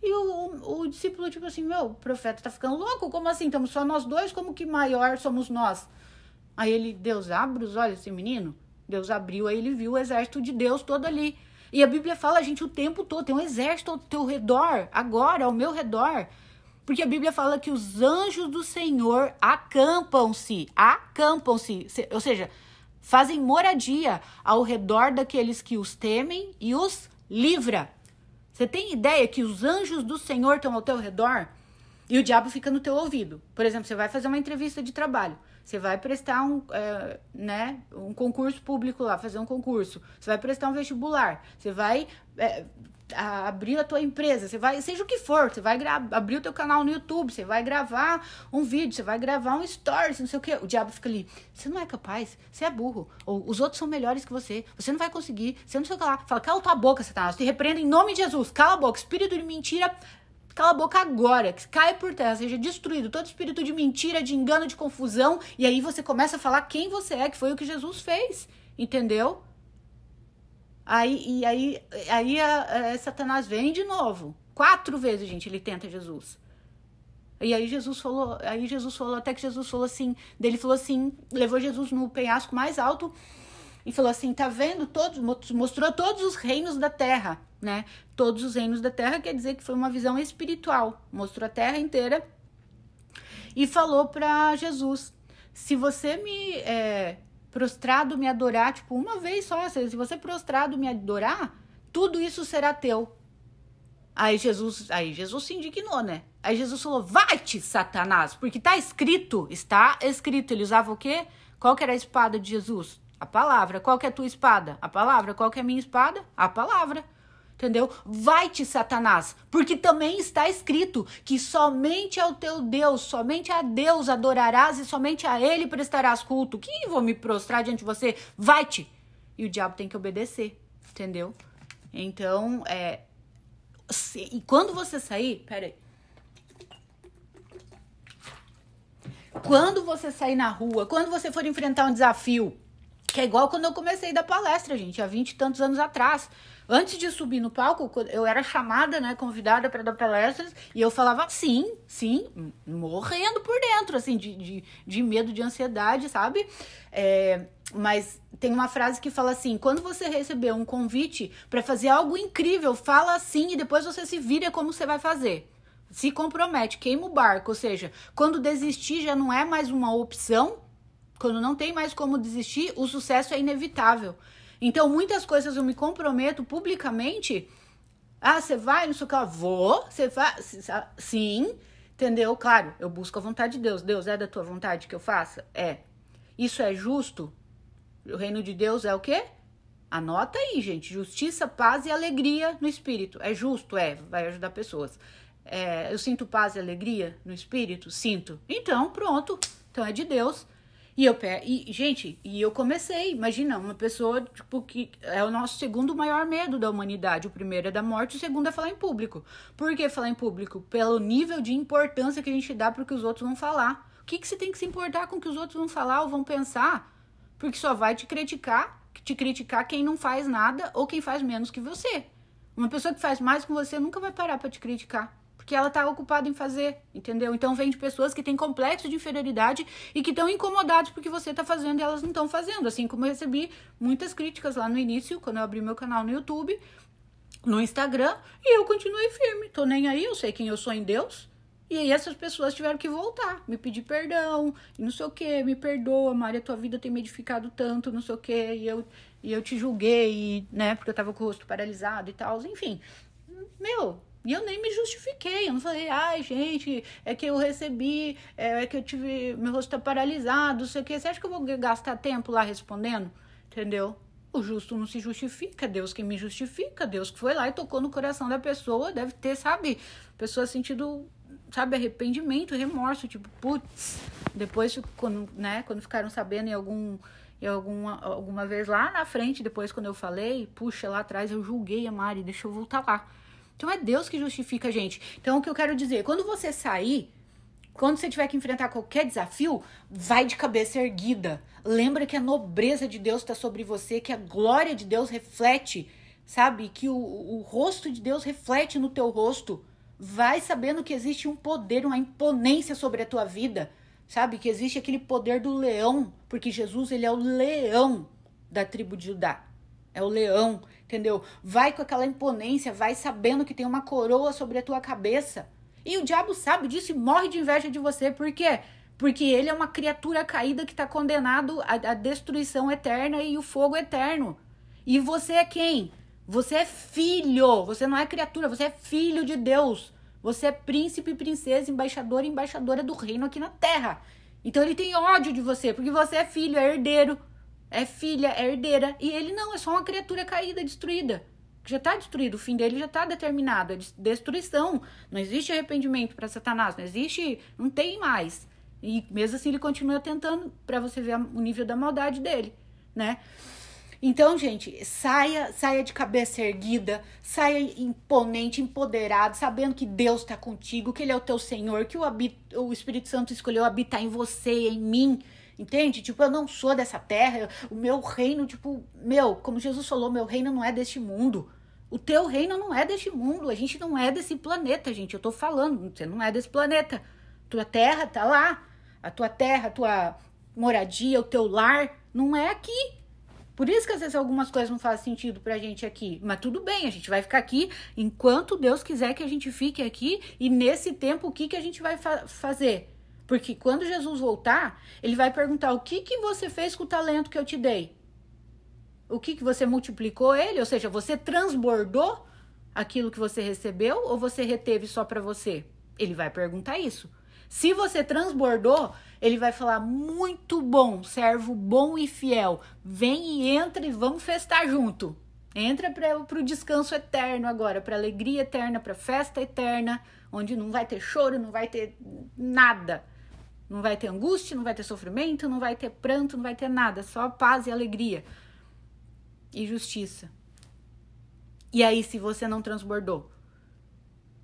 E o, o, o discípulo, tipo assim, meu, o profeta tá ficando louco, como assim? Estamos só nós dois, como que maior somos nós? Aí ele, Deus abre os olhos esse menino? Deus abriu, aí ele viu o exército de Deus todo ali. E a Bíblia fala, gente, o tempo todo, tem um exército ao teu redor, agora, ao meu redor. Porque a Bíblia fala que os anjos do Senhor acampam-se, acampam-se, ou seja, fazem moradia ao redor daqueles que os temem e os livra. Você tem ideia que os anjos do Senhor estão ao teu redor e o diabo fica no teu ouvido? Por exemplo, você vai fazer uma entrevista de trabalho, você vai prestar um, é, né, um concurso público lá, fazer um concurso, você vai prestar um vestibular, você vai é, abrir a tua empresa, você vai, seja o que for, você vai abrir o teu canal no YouTube, você vai gravar um vídeo, você vai gravar um stories, não sei o que. O diabo fica ali, você não é capaz, você é burro, ou os outros são melhores que você, você não vai conseguir, você não sei o que lá. Fala, cala tua boca, Satanás, te repreenda em nome de Jesus, cala a boca, espírito de mentira, cala a boca agora, que cai por terra, seja destruído todo espírito de mentira, de engano, de confusão, e aí você começa a falar quem você é, que foi o que Jesus fez, entendeu? Aí, e aí, aí a, a, é, Satanás vem de novo. Quatro vezes, gente, ele tenta Jesus. E aí Jesus falou, aí Jesus falou, até que Jesus falou assim, dele falou assim, levou Jesus no penhasco mais alto e falou assim, tá vendo todos, mostrou todos os reinos da terra, né? Todos os reinos da terra quer dizer que foi uma visão espiritual, mostrou a terra inteira e falou para Jesus, se você me é, prostrado me adorar, tipo, uma vez só, se você prostrado me adorar, tudo isso será teu. Aí Jesus, aí Jesus se indignou, né? Aí Jesus falou: "Vai-te, Satanás, porque tá escrito, está escrito". Ele usava o quê? Qual que era a espada de Jesus? A palavra. Qual que é a tua espada? A palavra. Qual que é a minha espada? A palavra entendeu? Vai-te, Satanás, porque também está escrito que somente ao teu Deus, somente a Deus adorarás e somente a Ele prestarás culto. Que vou me prostrar diante de você? Vai-te! E o diabo tem que obedecer, entendeu? Então, é. Se, e quando você sair. Peraí. Quando você sair na rua, quando você for enfrentar um desafio, que é igual quando eu comecei da palestra, gente, há vinte e tantos anos atrás. Antes de subir no palco, eu era chamada, né, convidada para dar palestras, e eu falava sim, sim, morrendo por dentro, assim, de, de, de medo, de ansiedade, sabe? É, mas tem uma frase que fala assim: quando você receber um convite para fazer algo incrível, fala sim e depois você se vira é como você vai fazer se compromete, queima o barco, ou seja, quando desistir já não é mais uma opção, quando não tem mais como desistir, o sucesso é inevitável. Então, muitas coisas eu me comprometo publicamente. Ah, você vai, não sei o que, vou, você vai, sim, entendeu? Claro, eu busco a vontade de Deus. Deus, é da tua vontade que eu faça? É. Isso é justo? O reino de Deus é o quê? Anota aí, gente. Justiça, paz e alegria no espírito. É justo? É, vai ajudar pessoas. É, eu sinto paz e alegria no espírito? Sinto. Então, pronto. Então é de Deus. E eu e, gente, e eu comecei, imagina, uma pessoa tipo, que é o nosso segundo maior medo da humanidade. O primeiro é da morte, o segundo é falar em público. Por que falar em público? Pelo nível de importância que a gente dá para que os outros vão falar. O que, que você tem que se importar com o que os outros vão falar ou vão pensar? Porque só vai te criticar, te criticar quem não faz nada ou quem faz menos que você. Uma pessoa que faz mais com você nunca vai parar para te criticar que ela está ocupada em fazer, entendeu? Então vem de pessoas que têm complexo de inferioridade e que estão incomodados porque você está fazendo e elas não estão fazendo. Assim como eu recebi muitas críticas lá no início, quando eu abri meu canal no YouTube, no Instagram, e eu continuei firme. Tô nem aí, eu sei quem eu sou em Deus. E aí essas pessoas tiveram que voltar, me pedir perdão, e não sei o que, me perdoa, Maria, tua vida tem me edificado tanto, não sei o que, e eu, e eu te julguei, né, porque eu tava com o rosto paralisado e tal, enfim. Meu, e eu nem me justifiquei, eu não falei, ai gente, é que eu recebi, é, é que eu tive, meu rosto tá paralisado, não sei o que, você acha que eu vou gastar tempo lá respondendo? Entendeu? O justo não se justifica, Deus que me justifica, Deus que foi lá e tocou no coração da pessoa, deve ter, sabe, pessoa sentido, sabe, arrependimento, remorso, tipo, putz, depois quando, né, quando ficaram sabendo em algum e alguma, alguma vez lá na frente, depois quando eu falei, puxa, lá atrás eu julguei a Mari, deixa eu voltar lá. Então é Deus que justifica a gente. Então o que eu quero dizer, quando você sair, quando você tiver que enfrentar qualquer desafio, vai de cabeça erguida. Lembra que a nobreza de Deus está sobre você, que a glória de Deus reflete, sabe? Que o, o rosto de Deus reflete no teu rosto. Vai sabendo que existe um poder, uma imponência sobre a tua vida, sabe? Que existe aquele poder do leão, porque Jesus ele é o leão da tribo de Judá. É o leão entendeu? Vai com aquela imponência, vai sabendo que tem uma coroa sobre a tua cabeça. E o diabo sabe disso e morre de inveja de você, por quê? Porque ele é uma criatura caída que está condenado à, à destruição eterna e o fogo eterno. E você é quem? Você é filho, você não é criatura, você é filho de Deus. Você é príncipe, princesa, embaixador e embaixadora do reino aqui na terra. Então ele tem ódio de você, porque você é filho, é herdeiro é filha, é herdeira. E ele não, é só uma criatura caída, destruída. já está destruído, o fim dele já está determinado, é destruição. Não existe arrependimento para Satanás, não existe, não tem mais. E mesmo assim ele continua tentando para você ver o nível da maldade dele, né? Então, gente, saia, saia de cabeça erguida, saia imponente, empoderado, sabendo que Deus está contigo, que Ele é o teu Senhor, que o, o Espírito Santo escolheu habitar em você, em mim, Entende? Tipo, eu não sou dessa terra, o meu reino, tipo, meu, como Jesus falou, meu reino não é deste mundo. O teu reino não é deste mundo, a gente não é desse planeta, gente. Eu tô falando, você não é desse planeta. Tua terra tá lá, a tua terra, a tua moradia, o teu lar não é aqui. Por isso que às vezes algumas coisas não fazem sentido pra gente aqui. Mas tudo bem, a gente vai ficar aqui enquanto Deus quiser que a gente fique aqui. E nesse tempo, o que, que a gente vai fa fazer? Porque quando Jesus voltar, ele vai perguntar: o que, que você fez com o talento que eu te dei? O que, que você multiplicou ele? Ou seja, você transbordou aquilo que você recebeu ou você reteve só para você? Ele vai perguntar isso. Se você transbordou, ele vai falar: muito bom, servo bom e fiel, vem e entra e vamos festar junto. Entra para o descanso eterno agora, para alegria eterna, para festa eterna, onde não vai ter choro, não vai ter nada. Não vai ter angústia, não vai ter sofrimento, não vai ter pranto, não vai ter nada, só paz e alegria e justiça. E aí, se você não transbordou,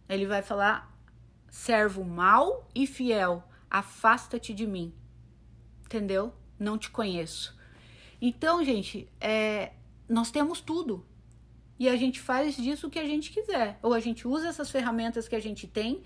ele vai falar: servo mau e fiel, afasta-te de mim. Entendeu? Não te conheço. Então, gente, é, nós temos tudo. E a gente faz disso o que a gente quiser. Ou a gente usa essas ferramentas que a gente tem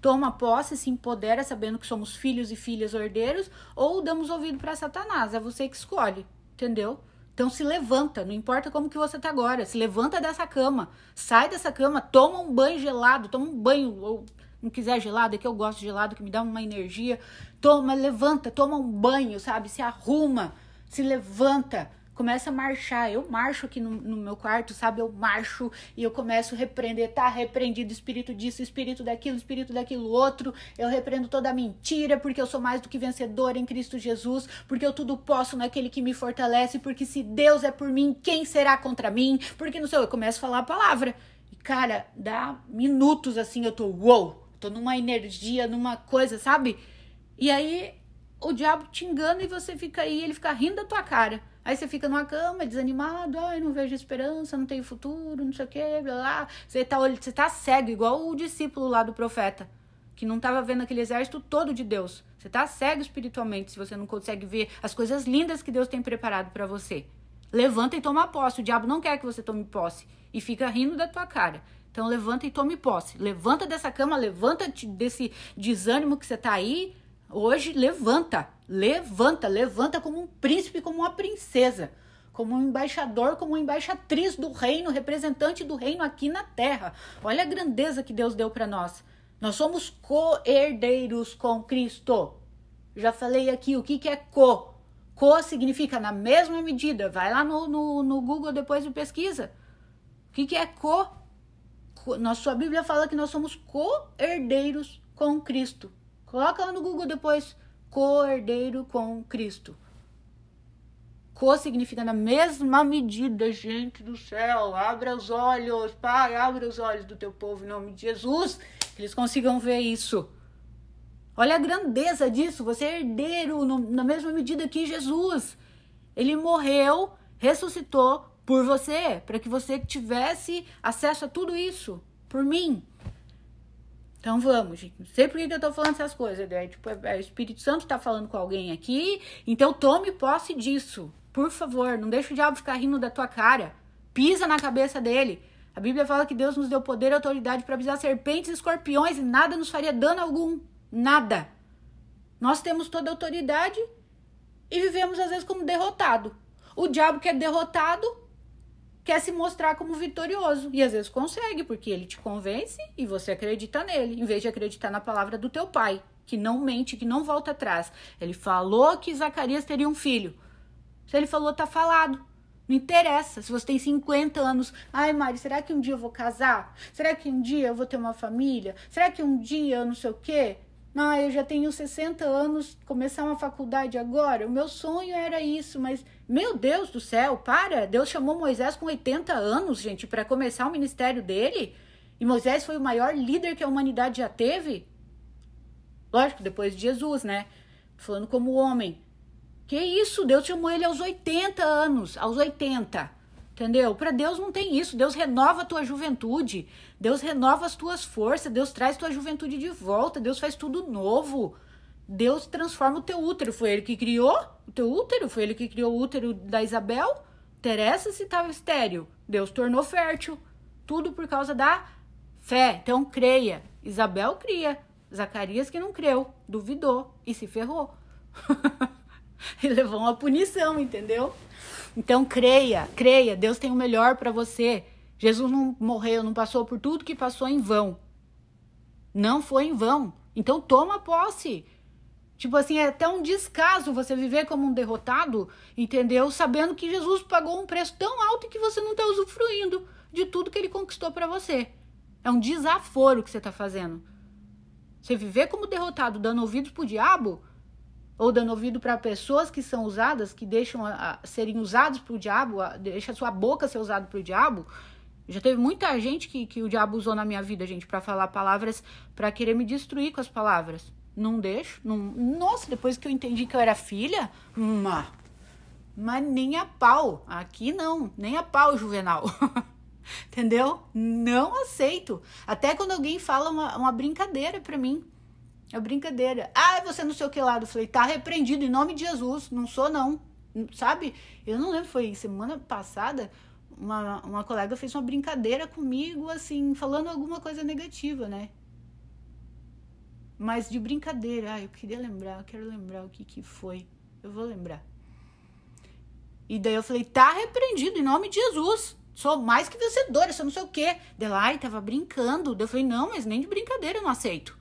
toma posse, se empodera sabendo que somos filhos e filhas ordeiros, ou damos ouvido para Satanás, é você que escolhe, entendeu? Então se levanta, não importa como que você tá agora, se levanta dessa cama, sai dessa cama, toma um banho gelado, toma um banho ou não quiser gelado, é que eu gosto de gelado, que me dá uma energia. Toma, levanta, toma um banho, sabe? Se arruma, se levanta, começa a marchar. Eu marcho aqui no, no meu quarto, sabe? Eu marcho e eu começo a repreender, tá repreendido, espírito disso, espírito daquilo, espírito daquilo outro. Eu repreendo toda a mentira, porque eu sou mais do que vencedor em Cristo Jesus, porque eu tudo posso naquele que me fortalece, porque se Deus é por mim, quem será contra mim? Porque não sei, eu começo a falar a palavra. E cara, dá minutos assim, eu tô, uou, tô numa energia, numa coisa, sabe? E aí o diabo te engana e você fica aí, ele fica rindo da tua cara. Aí você fica numa cama, desanimado, ai, não vejo esperança, não tenho futuro, não sei o quê, blá blá. Você tá, você tá cego, igual o discípulo lá do profeta, que não estava vendo aquele exército todo de Deus. Você tá cego espiritualmente se você não consegue ver as coisas lindas que Deus tem preparado para você. Levanta e toma posse. O diabo não quer que você tome posse e fica rindo da tua cara. Então levanta e tome posse. Levanta dessa cama, levanta desse desânimo que você tá aí, Hoje levanta, levanta, levanta como um príncipe, como uma princesa, como um embaixador, como uma embaixatriz do reino, representante do reino aqui na terra. Olha a grandeza que Deus deu para nós. Nós somos co-herdeiros com Cristo. Já falei aqui o que, que é co. Co significa na mesma medida. Vai lá no, no, no Google depois e pesquisa. O que, que é co? co? Nossa, sua Bíblia fala que nós somos co-herdeiros com Cristo. Coloca lá no Google depois Cordeiro com Cristo. Co significa na mesma medida, gente do céu. Abra os olhos, Pai, abra os olhos do teu povo em nome de Jesus, que eles consigam ver isso. Olha a grandeza disso, você é herdeiro no, na mesma medida que Jesus. Ele morreu, ressuscitou por você, para que você tivesse acesso a tudo isso, por mim. Então vamos, gente. Não sei por que eu tô falando essas coisas. Né? Tipo, é, é, o Espírito Santo tá falando com alguém aqui. Então tome posse disso. Por favor, não deixa o diabo ficar rindo da tua cara. Pisa na cabeça dele. A Bíblia fala que Deus nos deu poder e autoridade para pisar serpentes e escorpiões e nada nos faria dano algum. Nada. Nós temos toda a autoridade e vivemos às vezes como derrotado. O diabo que é derrotado quer se mostrar como vitorioso. E às vezes consegue, porque ele te convence e você acredita nele, em vez de acreditar na palavra do teu pai, que não mente, que não volta atrás. Ele falou que Zacarias teria um filho. Se ele falou, tá falado. Não interessa se você tem 50 anos. Ai, Mari, será que um dia eu vou casar? Será que um dia eu vou ter uma família? Será que um dia eu não sei o quê? Ah, eu já tenho 60 anos, começar uma faculdade agora. O meu sonho era isso, mas meu Deus do céu, para! Deus chamou Moisés com 80 anos, gente, para começar o ministério dele. E Moisés foi o maior líder que a humanidade já teve. Lógico, depois de Jesus, né? Falando como homem. Que isso, Deus chamou ele aos 80 anos, aos 80. Entendeu? Para Deus não tem isso. Deus renova a tua juventude. Deus renova as tuas forças. Deus traz tua juventude de volta. Deus faz tudo novo. Deus transforma o teu útero. Foi ele que criou o teu útero. Foi ele que criou o útero da Isabel. Teresa se estava estéreo. Deus tornou fértil. Tudo por causa da fé. Então creia. Isabel cria. Zacarias que não creu, duvidou e se ferrou. e levou uma punição, entendeu? Então creia, creia, Deus tem o melhor para você. Jesus não morreu, não passou por tudo que passou em vão. Não foi em vão. Então toma posse. Tipo assim, é até um descaso você viver como um derrotado, entendeu? Sabendo que Jesus pagou um preço tão alto que você não está usufruindo de tudo que ele conquistou para você. É um desaforo que você está fazendo. Você viver como derrotado, dando ouvidos pro diabo, ou dando ouvido para pessoas que são usadas, que deixam a, a serem usados para o diabo, a, deixa a sua boca ser usada para o diabo. Já teve muita gente que, que o diabo usou na minha vida, gente, para falar palavras, para querer me destruir com as palavras. Não deixo. Não... Nossa, depois que eu entendi que eu era filha, uma. Ah. Mas nem a pau. Aqui não, nem a pau, Juvenal. Entendeu? Não aceito. Até quando alguém fala uma, uma brincadeira pra mim. É brincadeira. Ah, você não sei o que lá. Eu falei, tá repreendido em nome de Jesus. Não sou, não. Sabe? Eu não lembro, foi semana passada. Uma, uma colega fez uma brincadeira comigo, assim, falando alguma coisa negativa, né? Mas de brincadeira. Ah, eu queria lembrar, eu quero lembrar o que, que foi. Eu vou lembrar. E daí eu falei, tá repreendido em nome de Jesus. Sou mais que vencedora, sou não sei o quê. Delai tava brincando. Daí eu falei, não, mas nem de brincadeira eu não aceito.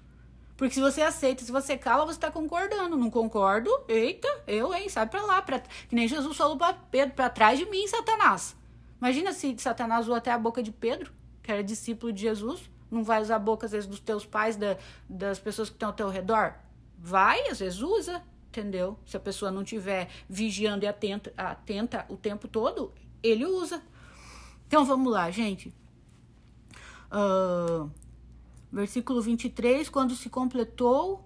Porque se você aceita, se você cala, você tá concordando. Não concordo? Eita, eu, hein? Sai pra lá. Pra... Que nem Jesus falou pra Pedro, pra trás de mim, Satanás. Imagina se Satanás usou até a boca de Pedro, que era discípulo de Jesus. Não vai usar a boca, às vezes, dos teus pais, da, das pessoas que estão ao teu redor? Vai, às vezes usa, entendeu? Se a pessoa não tiver vigiando e atenta, atenta o tempo todo, ele usa. Então, vamos lá, gente. Uh, Versículo 23: Quando se completou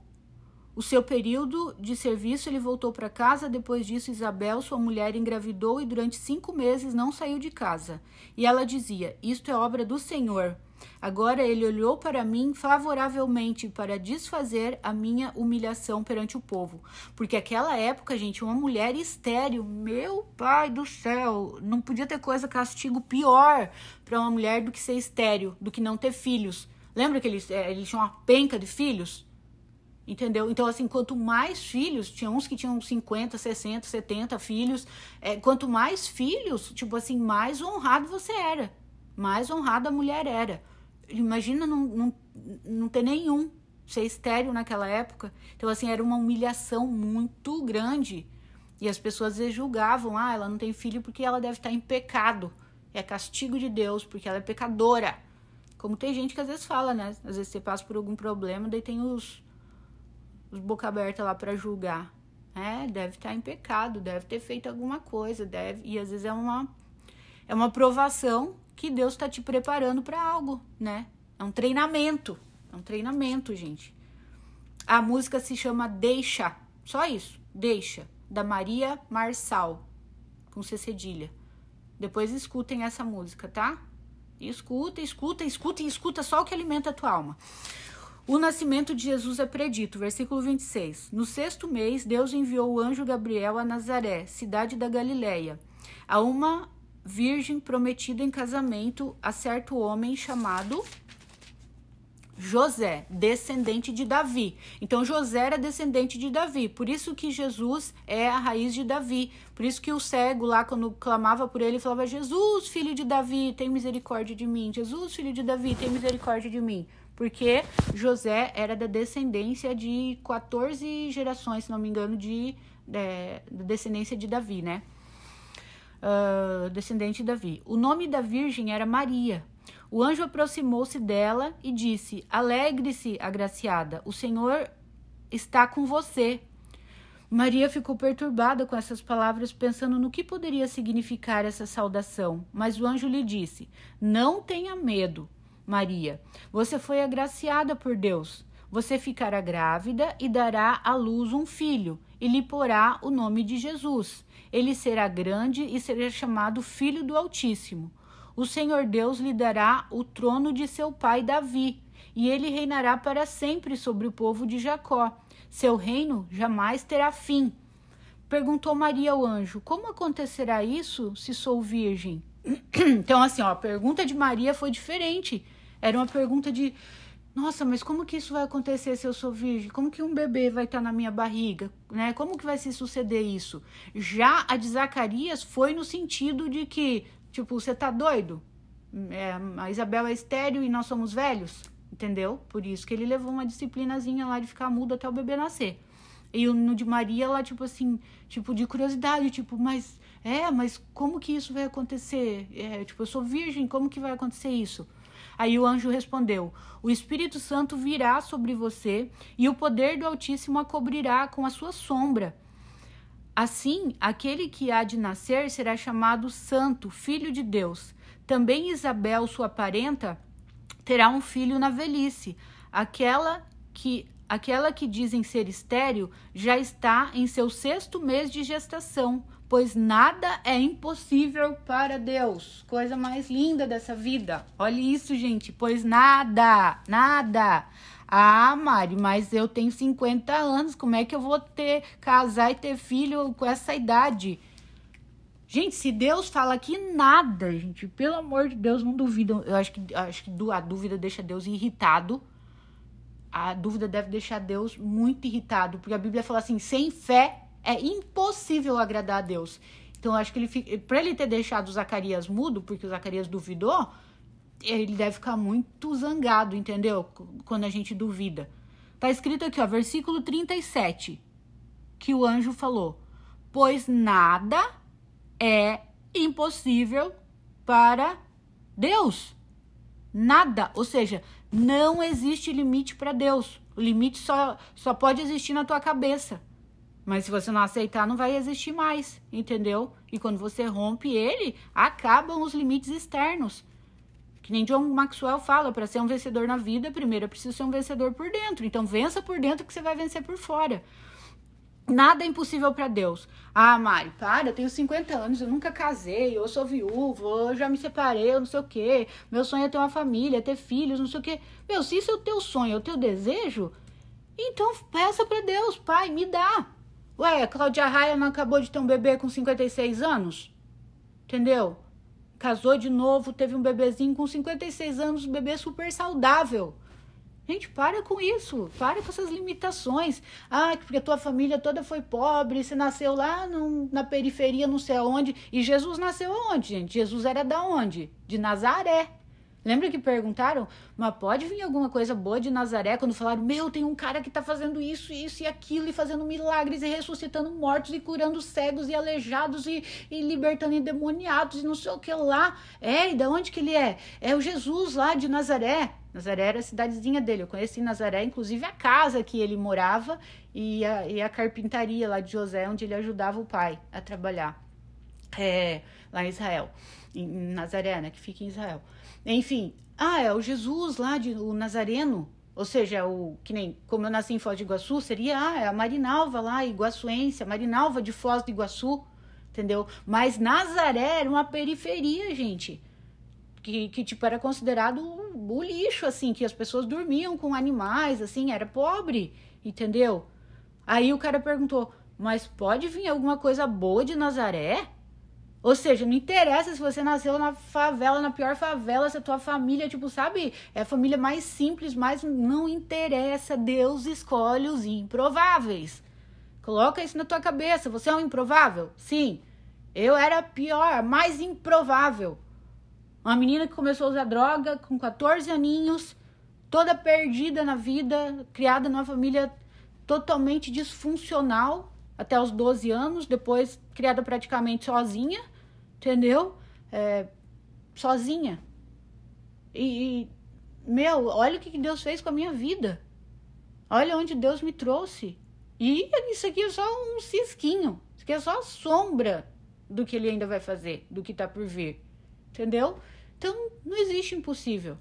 o seu período de serviço, ele voltou para casa. Depois disso, Isabel, sua mulher, engravidou e durante cinco meses não saiu de casa. E ela dizia: Isto é obra do Senhor. Agora ele olhou para mim favoravelmente para desfazer a minha humilhação perante o povo. Porque aquela época, gente, uma mulher estéril, meu pai do céu, não podia ter coisa castigo pior para uma mulher do que ser estéril, do que não ter filhos. Lembra que eles, é, eles tinham uma penca de filhos? Entendeu? Então, assim, quanto mais filhos, tinha uns que tinham 50, 60, 70 filhos. É, quanto mais filhos, tipo assim, mais honrado você era. Mais honrada a mulher era. Imagina não, não, não ter nenhum, ser estéreo naquela época. Então, assim, era uma humilhação muito grande. E as pessoas vezes, julgavam, ah, ela não tem filho porque ela deve estar em pecado. É castigo de Deus, porque ela é pecadora. Como tem gente que às vezes fala, né? Às vezes você passa por algum problema, daí tem os, os boca aberta lá para julgar. É, deve estar tá em pecado, deve ter feito alguma coisa, deve. E às vezes é uma é uma provação que Deus está te preparando para algo, né? É um treinamento, é um treinamento, gente. A música se chama Deixa, só isso, Deixa, da Maria Marçal, com C cedilha. Depois escutem essa música, tá? Escuta, escuta, escuta e escuta só o que alimenta a tua alma. O nascimento de Jesus é predito, versículo 26. No sexto mês, Deus enviou o anjo Gabriel a Nazaré, cidade da Galileia, a uma virgem prometida em casamento a certo homem chamado José, descendente de Davi. Então José era descendente de Davi, por isso que Jesus é a raiz de Davi. Por isso que o cego lá quando clamava por ele, falava: "Jesus, filho de Davi, tem misericórdia de mim. Jesus, filho de Davi, tem misericórdia de mim." Porque José era da descendência de 14 gerações, se não me engano, de é, descendência de Davi, né? Uh, descendente de Davi. O nome da virgem era Maria, o anjo aproximou-se dela e disse: Alegre-se, agraciada, o Senhor está com você. Maria ficou perturbada com essas palavras, pensando no que poderia significar essa saudação. Mas o anjo lhe disse: Não tenha medo, Maria. Você foi agraciada por Deus. Você ficará grávida e dará à luz um filho, e lhe porá o nome de Jesus. Ele será grande e será chamado Filho do Altíssimo. O Senhor Deus lhe dará o trono de seu pai Davi, e ele reinará para sempre sobre o povo de Jacó. Seu reino jamais terá fim. Perguntou Maria ao anjo: Como acontecerá isso se sou virgem? Então, assim, ó, a pergunta de Maria foi diferente. Era uma pergunta de: Nossa, mas como que isso vai acontecer se eu sou virgem? Como que um bebê vai estar na minha barriga? Né? Como que vai se suceder isso? Já a de Zacarias foi no sentido de que: Tipo, você tá doido? É, a Isabel é estéreo e nós somos velhos, entendeu? Por isso que ele levou uma disciplinazinha lá de ficar mudo até o bebê nascer. E no de Maria, ela, tipo assim, tipo, de curiosidade, tipo, mas, é, mas como que isso vai acontecer? É, tipo, eu sou virgem, como que vai acontecer isso? Aí o anjo respondeu: O Espírito Santo virá sobre você e o poder do Altíssimo a cobrirá com a sua sombra. Assim, aquele que há de nascer será chamado Santo, Filho de Deus. Também Isabel, sua parenta, terá um filho na velhice. Aquela que aquela que dizem ser estéril já está em seu sexto mês de gestação, pois nada é impossível para Deus. Coisa mais linda dessa vida. Olha isso, gente, pois nada, nada. Ah, Mari, mas eu tenho 50 anos, como é que eu vou ter casar e ter filho com essa idade? Gente, se Deus fala que nada, gente, pelo amor de Deus, não duvidam. Eu acho que, acho que a dúvida deixa Deus irritado. A dúvida deve deixar Deus muito irritado, porque a Bíblia fala assim: sem fé é impossível agradar a Deus. Então, eu acho que ele, para ele ter deixado Zacarias mudo, porque o Zacarias duvidou, ele deve ficar muito zangado, entendeu? Quando a gente duvida. Tá escrito aqui, ó, versículo 37, que o anjo falou: "Pois nada é impossível para Deus". Nada, ou seja, não existe limite para Deus. O limite só só pode existir na tua cabeça. Mas se você não aceitar, não vai existir mais, entendeu? E quando você rompe ele, acabam os limites externos. Que nem John Maxwell fala, para ser um vencedor na vida, primeiro é preciso ser um vencedor por dentro. Então vença por dentro que você vai vencer por fora. Nada é impossível para Deus. Ah, Mari, para, eu tenho 50 anos, eu nunca casei, eu sou viúva, eu já me separei, eu não sei o quê. Meu sonho é ter uma família, ter filhos, não sei o quê. Meu, se isso é o teu sonho, é o teu desejo, então peça para Deus, pai, me dá. Ué, Cláudia Raia não acabou de ter um bebê com 56 anos? Entendeu? casou de novo, teve um bebezinho com 56 anos, um bebê super saudável. Gente, para com isso, para com essas limitações. Ah, porque a tua família toda foi pobre, você nasceu lá na periferia, não sei aonde. E Jesus nasceu aonde, gente? Jesus era da onde? De Nazaré. Lembra que perguntaram? Mas pode vir alguma coisa boa de Nazaré quando falaram: Meu, tem um cara que está fazendo isso, isso e aquilo, e fazendo milagres, e ressuscitando mortos, e curando cegos e aleijados, e, e libertando endemoniados, e não sei o que lá. É, e de onde que ele é? É o Jesus lá de Nazaré. Nazaré era a cidadezinha dele. Eu conheci Nazaré, inclusive a casa que ele morava e a, e a carpintaria lá de José, onde ele ajudava o pai a trabalhar é, lá em Israel, em, em Nazaré, né, que fica em Israel. Enfim, ah, é o Jesus lá de o Nazareno, ou seja, é o que nem como eu nasci em Foz do Iguaçu, seria ah, é a Marinalva lá, iguaçuense, a Marinalva de Foz do Iguaçu, entendeu? Mas Nazaré era uma periferia, gente. Que, que tipo era considerado o lixo assim, que as pessoas dormiam com animais, assim, era pobre, entendeu? Aí o cara perguntou: "Mas pode vir alguma coisa boa de Nazaré?" Ou seja, não interessa se você nasceu na favela, na pior favela, se a tua família, tipo, sabe, é a família mais simples, mas não interessa. Deus escolhe os improváveis. Coloca isso na tua cabeça. Você é um improvável? Sim. Eu era a pior, mais improvável. Uma menina que começou a usar droga com 14 aninhos, toda perdida na vida, criada numa família totalmente disfuncional até os 12 anos, depois criada praticamente sozinha, entendeu? É, sozinha. E, e, meu, olha o que Deus fez com a minha vida. Olha onde Deus me trouxe. E isso aqui é só um cisquinho. Isso aqui é só a sombra do que ele ainda vai fazer, do que está por vir. Entendeu? Então, não existe impossível.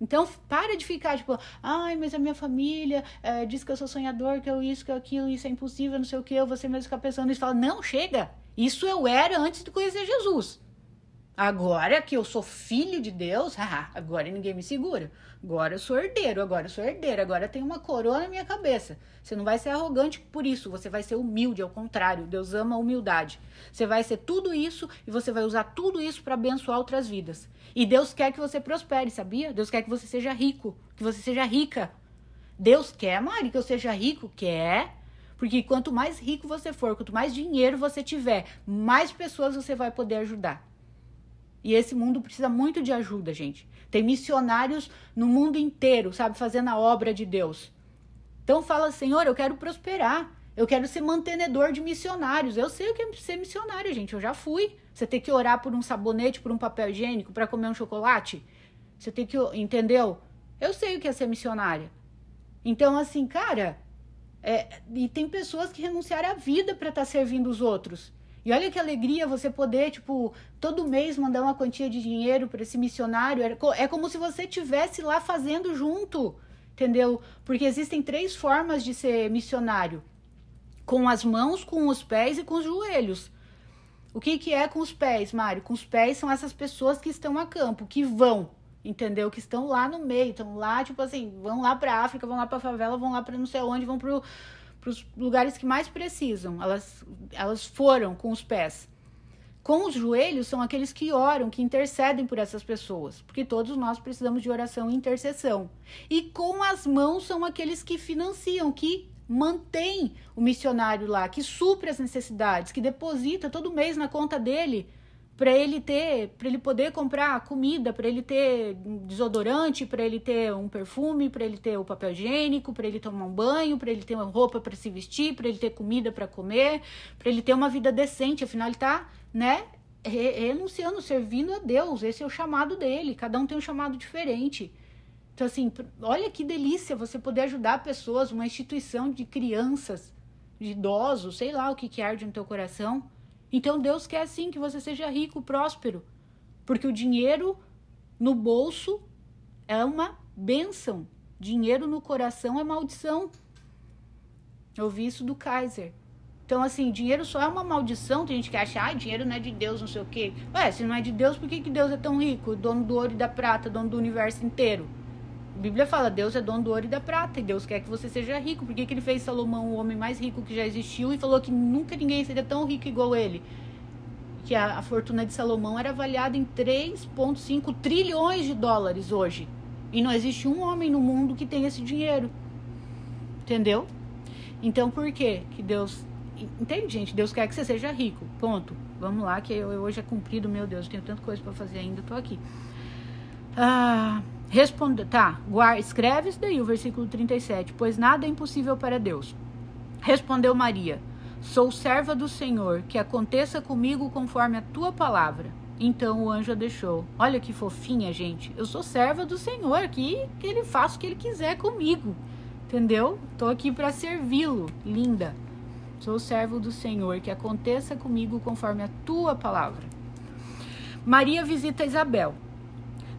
Então, para de ficar, tipo, ai, mas a minha família é, diz que eu sou sonhador, que eu isso, que eu aquilo, isso é impossível, não sei o que, você mesmo ficar pensando nisso. Fala, não, chega! Isso eu era antes de conhecer Jesus. Agora que eu sou filho de Deus, haha, agora ninguém me segura. Agora eu sou herdeiro, agora eu sou herdeiro, agora tem uma coroa na minha cabeça. Você não vai ser arrogante por isso, você vai ser humilde, ao contrário. Deus ama a humildade. Você vai ser tudo isso e você vai usar tudo isso para abençoar outras vidas. E Deus quer que você prospere, sabia? Deus quer que você seja rico, que você seja rica. Deus quer, Mari, que eu seja rico? Quer. Porque quanto mais rico você for, quanto mais dinheiro você tiver, mais pessoas você vai poder ajudar. E esse mundo precisa muito de ajuda, gente. Tem missionários no mundo inteiro, sabe, fazendo a obra de Deus. Então fala, Senhor, eu quero prosperar. Eu quero ser mantenedor de missionários. Eu sei o que é ser missionário, gente. Eu já fui. Você tem que orar por um sabonete, por um papel higiênico, para comer um chocolate? Você tem que. Entendeu? Eu sei o que é ser missionária. Então, assim, cara. É, e tem pessoas que renunciaram à vida para estar tá servindo os outros. E olha que alegria você poder, tipo, todo mês mandar uma quantia de dinheiro para esse missionário. É, é como se você tivesse lá fazendo junto, entendeu? Porque existem três formas de ser missionário: com as mãos, com os pés e com os joelhos. O que, que é com os pés, Mário? Com os pés são essas pessoas que estão a campo, que vão, entendeu? Que estão lá no meio, estão lá, tipo assim, vão lá pra África, vão lá pra favela, vão lá pra não sei onde, vão pro, pros lugares que mais precisam. Elas, elas foram com os pés. Com os joelhos são aqueles que oram, que intercedem por essas pessoas, porque todos nós precisamos de oração e intercessão. E com as mãos são aqueles que financiam, que mantém o missionário lá, que supre as necessidades, que deposita todo mês na conta dele para ele ter, para ele poder comprar comida, para ele ter desodorante, para ele ter um perfume, para ele ter o papel higiênico, para ele tomar um banho, para ele ter uma roupa para se vestir, para ele ter comida para comer, para ele ter uma vida decente, afinal ele tá, né, renunciando, servindo a Deus. Esse é o chamado dele. Cada um tem um chamado diferente. Então, assim, olha que delícia você poder ajudar pessoas, uma instituição de crianças, de idosos, sei lá o que, que arde no teu coração. Então, Deus quer, sim, que você seja rico, próspero. Porque o dinheiro no bolso é uma bênção. Dinheiro no coração é maldição. Eu vi isso do Kaiser. Então, assim, dinheiro só é uma maldição. Tem gente que acha, ah, dinheiro não é de Deus, não sei o quê. Ué, se não é de Deus, por que, que Deus é tão rico? Dono do ouro e da prata, dono do universo inteiro. A Bíblia fala, Deus é dono do ouro e da prata, e Deus quer que você seja rico. Por que, que ele fez Salomão o homem mais rico que já existiu e falou que nunca ninguém seria tão rico igual ele? Que a, a fortuna de Salomão era avaliada em 3,5 trilhões de dólares hoje. E não existe um homem no mundo que tenha esse dinheiro. Entendeu? Então por que que Deus. Entende, gente? Deus quer que você seja rico. Ponto. Vamos lá, que eu, eu hoje é cumprido, meu Deus, tenho tanta coisa para fazer ainda, tô aqui. Ah. Responde tá, guarda, escreve isso daí, o versículo 37. Pois nada é impossível para Deus. Respondeu Maria: Sou serva do Senhor, que aconteça comigo conforme a tua palavra. Então o anjo a deixou. Olha que fofinha, gente. Eu sou serva do Senhor, que, que ele faça o que ele quiser comigo. Entendeu? Tô aqui para servi-lo. Linda. Sou servo do Senhor, que aconteça comigo conforme a tua palavra. Maria visita Isabel.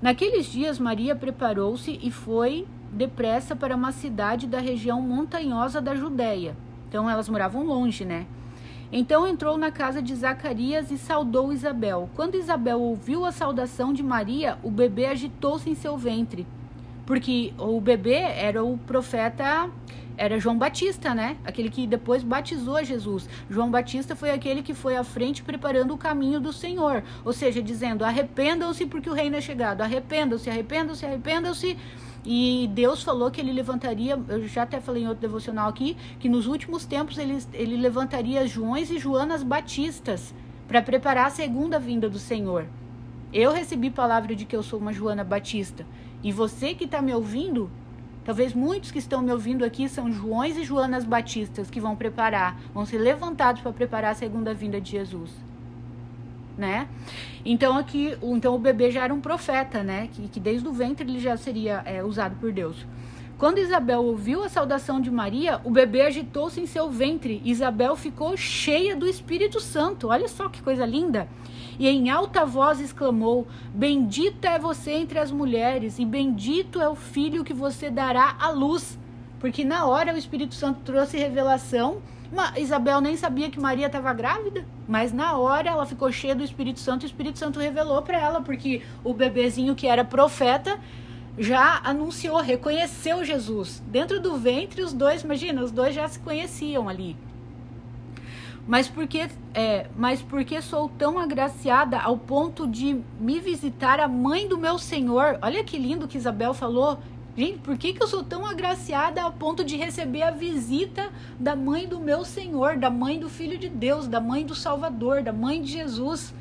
Naqueles dias, Maria preparou-se e foi depressa para uma cidade da região montanhosa da Judéia. Então, elas moravam longe, né? Então entrou na casa de Zacarias e saudou Isabel. Quando Isabel ouviu a saudação de Maria, o bebê agitou-se em seu ventre, porque o bebê era o profeta era João Batista, né? Aquele que depois batizou Jesus. João Batista foi aquele que foi à frente preparando o caminho do Senhor, ou seja, dizendo: arrependam-se porque o reino é chegado, arrependam-se, arrependam-se, arrependam-se. E Deus falou que ele levantaria, eu já até falei em outro devocional aqui, que nos últimos tempos ele, ele levantaria Joões e Joanas Batistas para preparar a segunda vinda do Senhor. Eu recebi palavra de que eu sou uma Joana Batista. E você que está me ouvindo, Talvez muitos que estão me ouvindo aqui são Joões e Joanas Batistas que vão preparar, vão ser levantados para preparar a segunda vinda de Jesus. Né? Então aqui, então o bebê já era um profeta, né? Que, que desde o ventre ele já seria é, usado por Deus. Quando Isabel ouviu a saudação de Maria, o bebê agitou-se em seu ventre. Isabel ficou cheia do Espírito Santo. Olha só que coisa linda! e em alta voz exclamou: Bendita é você entre as mulheres, e bendito é o filho que você dará à luz. Porque na hora o Espírito Santo trouxe revelação. Isabel nem sabia que Maria estava grávida, mas na hora ela ficou cheia do Espírito Santo e o Espírito Santo revelou para ela, porque o bebezinho que era profeta já anunciou, reconheceu Jesus. Dentro do ventre, os dois, imagina, os dois já se conheciam ali. Mas porque, é, mas porque sou tão agraciada ao ponto de me visitar a mãe do meu Senhor? Olha que lindo que Isabel falou. Gente, por que, que eu sou tão agraciada ao ponto de receber a visita da mãe do meu Senhor, da mãe do Filho de Deus, da mãe do Salvador, da mãe de Jesus?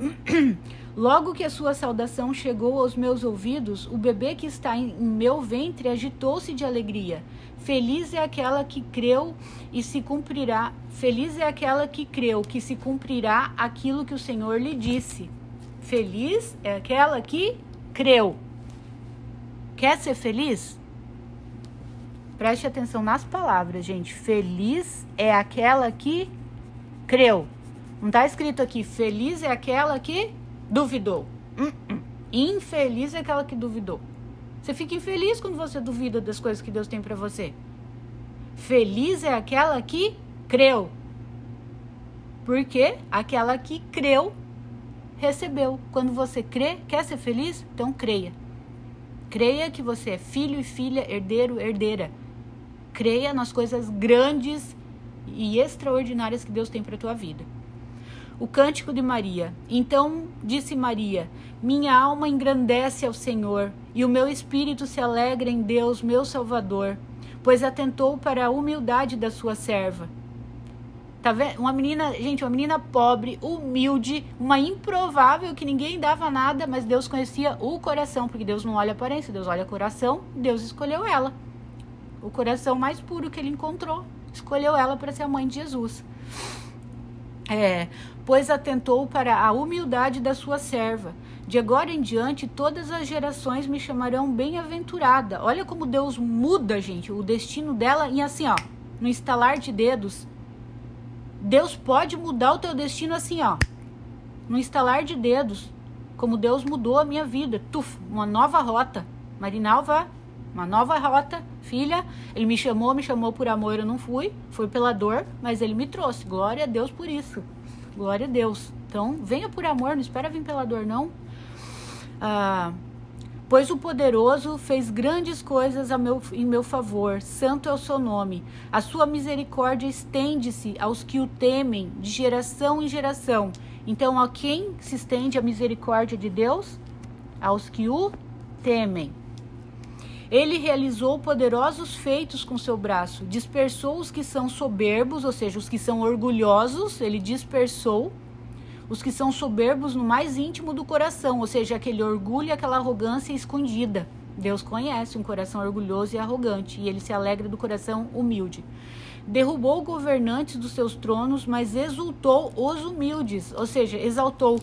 Logo que a sua saudação chegou aos meus ouvidos, o bebê que está em meu ventre agitou-se de alegria. Feliz é aquela que creu e se cumprirá. Feliz é aquela que creu que se cumprirá aquilo que o Senhor lhe disse. Feliz é aquela que creu. Quer ser feliz? Preste atenção nas palavras, gente. Feliz é aquela que creu. Não está escrito aqui feliz é aquela que duvidou. Hum, hum. Infeliz é aquela que duvidou. Você fica infeliz quando você duvida das coisas que Deus tem para você. Feliz é aquela que creu. Porque aquela que creu recebeu. Quando você crê, quer ser feliz? Então creia. Creia que você é filho e filha, herdeiro, herdeira. Creia nas coisas grandes e extraordinárias que Deus tem para tua vida. O cântico de Maria. Então disse Maria: minha alma engrandece ao Senhor, e o meu espírito se alegra em Deus, meu Salvador, pois atentou para a humildade da sua serva. Tá vendo? Uma menina, gente, uma menina pobre, humilde, uma improvável que ninguém dava nada, mas Deus conhecia o coração, porque Deus não olha aparência, Deus olha coração, Deus escolheu ela. O coração mais puro que ele encontrou, escolheu ela para ser a mãe de Jesus. É, pois atentou para a humildade da sua serva de agora em diante, todas as gerações me chamarão bem-aventurada. Olha como Deus muda, gente, o destino dela e assim, ó, no estalar de dedos. Deus pode mudar o teu destino assim, ó, no estalar de dedos. Como Deus mudou a minha vida. Tuf, uma nova rota. Marinalva, uma nova rota, filha. Ele me chamou, me chamou por amor, eu não fui, foi pela dor, mas ele me trouxe. Glória a Deus por isso. Glória a Deus. Então, venha por amor, não espera vir pela dor, não. Ah, pois o poderoso fez grandes coisas meu, em meu favor, santo é o seu nome. A sua misericórdia estende-se aos que o temem, de geração em geração. Então, a quem se estende a misericórdia de Deus? Aos que o temem. Ele realizou poderosos feitos com seu braço, dispersou os que são soberbos, ou seja, os que são orgulhosos, ele dispersou os que são soberbos no mais íntimo do coração, ou seja, aquele orgulho e aquela arrogância escondida. Deus conhece um coração orgulhoso e arrogante, e ele se alegra do coração humilde. Derrubou governantes dos seus tronos, mas exultou os humildes, ou seja, exaltou.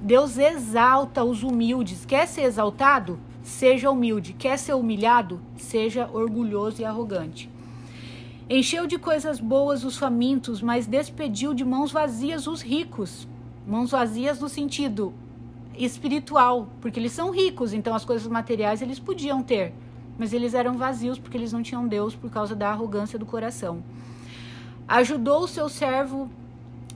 Deus exalta os humildes. Quer ser exaltado? Seja humilde. Quer ser humilhado? Seja orgulhoso e arrogante. Encheu de coisas boas os famintos, mas despediu de mãos vazias os ricos. Mãos vazias no sentido espiritual, porque eles são ricos, então as coisas materiais eles podiam ter, mas eles eram vazios porque eles não tinham Deus por causa da arrogância do coração. Ajudou o seu servo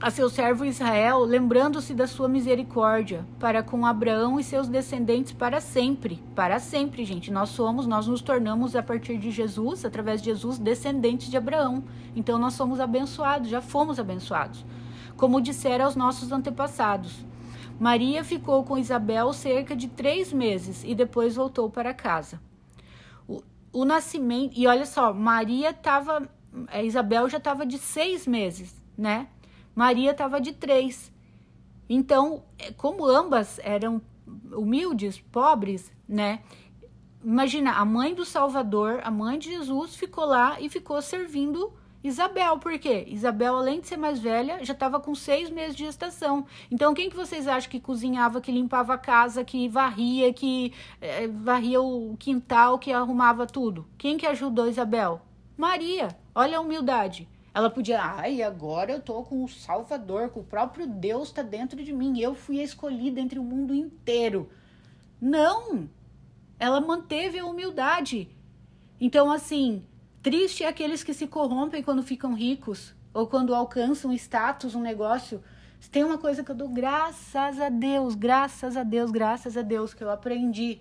a seu servo Israel, lembrando-se da sua misericórdia para com Abraão e seus descendentes para sempre. Para sempre, gente. Nós somos, nós nos tornamos a partir de Jesus, através de Jesus, descendentes de Abraão. Então nós somos abençoados, já fomos abençoados como dissera aos nossos antepassados. Maria ficou com Isabel cerca de três meses e depois voltou para casa. O, o nascimento. E olha só, Maria estava. É, Isabel já estava de seis meses, né? Maria estava de três. Então, é, como ambas eram humildes, pobres, né? Imagina, a mãe do Salvador, a mãe de Jesus, ficou lá e ficou servindo Isabel, por quê? Isabel, além de ser mais velha, já estava com seis meses de gestação. Então, quem que vocês acham que cozinhava, que limpava a casa, que varria, que eh, varria o quintal, que arrumava tudo? Quem que ajudou Isabel? Maria. Olha a humildade. Ela podia, ai, agora eu tô com o Salvador, com o próprio Deus está dentro de mim, eu fui a escolhida entre o mundo inteiro. Não! Ela manteve a humildade. Então, assim, Triste é aqueles que se corrompem quando ficam ricos ou quando alcançam status, um negócio. Tem uma coisa que eu dou graças a Deus, graças a Deus, graças a Deus que eu aprendi.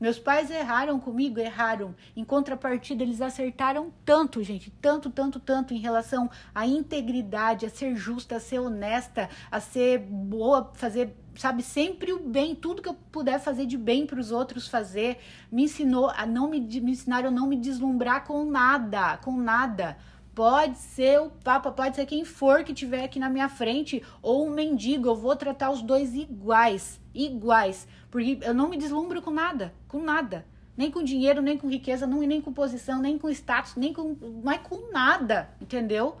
Meus pais erraram comigo, erraram. Em contrapartida, eles acertaram tanto, gente, tanto, tanto, tanto em relação à integridade, a ser justa, a ser honesta, a ser boa, fazer sabe, sempre o bem, tudo que eu puder fazer de bem para os outros fazer, me ensinou a não me, me ensinaram a não me deslumbrar com nada, com nada. Pode ser o Papa, pode ser quem for que tiver aqui na minha frente, ou um mendigo, eu vou tratar os dois iguais, iguais, porque eu não me deslumbro com nada, com nada. Nem com dinheiro, nem com riqueza, não, nem com posição, nem com status, nem com. Mas é com nada, entendeu?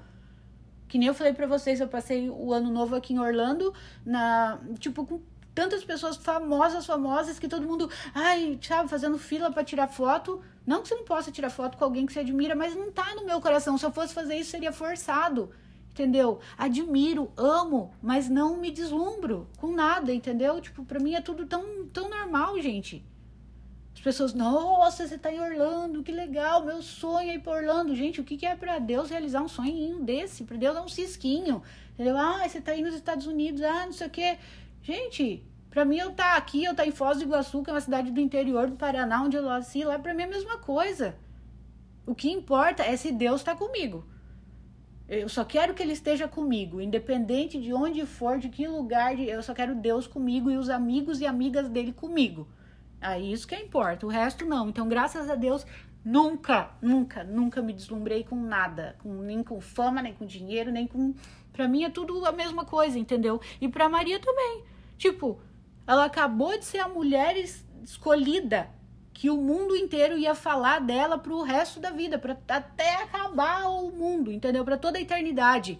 Que nem eu falei para vocês, eu passei o ano novo aqui em Orlando, na, tipo, com tantas pessoas famosas, famosas, que todo mundo, ai, sabe, fazendo fila para tirar foto. Não que você não possa tirar foto com alguém que você admira, mas não tá no meu coração. Se eu fosse fazer isso, seria forçado. Entendeu? Admiro, amo, mas não me deslumbro com nada, entendeu? Tipo, pra mim é tudo tão, tão normal, gente pessoas, nossa, você está em Orlando, que legal, meu sonho é ir para Orlando. Gente, o que, que é para Deus realizar um sonhinho desse? Para Deus é um cisquinho, entendeu? Ah, você está indo nos Estados Unidos, ah, não sei o quê. Gente, para mim, eu estar tá aqui, eu estar tá em Foz do Iguaçu, que é uma cidade do interior do Paraná, onde eu nasci, lá para mim é a mesma coisa. O que importa é se Deus está comigo. Eu só quero que Ele esteja comigo, independente de onde for, de que lugar, eu só quero Deus comigo e os amigos e amigas dele comigo. Aí é isso que importa, o resto não. Então, graças a Deus, nunca, nunca, nunca me deslumbrei com nada, com, nem com fama, nem com dinheiro, nem com. Pra mim é tudo a mesma coisa, entendeu? E pra Maria também. Tipo, ela acabou de ser a mulher escolhida que o mundo inteiro ia falar dela pro resto da vida, pra, até acabar o mundo, entendeu? Pra toda a eternidade.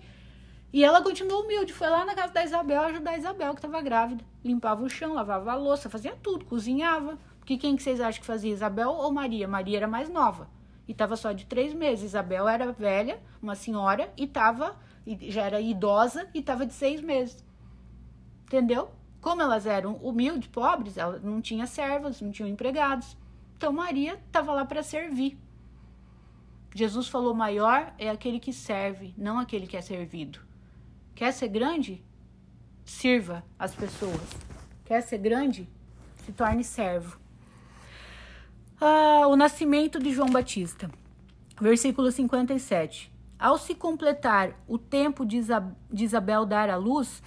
E ela continuou humilde, foi lá na casa da Isabel ajudar a Isabel, que estava grávida. Limpava o chão, lavava a louça, fazia tudo, cozinhava. Porque quem que vocês acham que fazia, Isabel ou Maria? Maria era mais nova e estava só de três meses. Isabel era velha, uma senhora, e tava, já era idosa e estava de seis meses. Entendeu? Como elas eram humildes, pobres, ela não tinha servas, não tinham empregados. Então Maria estava lá para servir. Jesus falou: maior é aquele que serve, não aquele que é servido. Quer ser grande? Sirva as pessoas. Quer ser grande? Se torne servo. Ah, o nascimento de João Batista. Versículo 57. Ao se completar o tempo de Isabel dar à luz,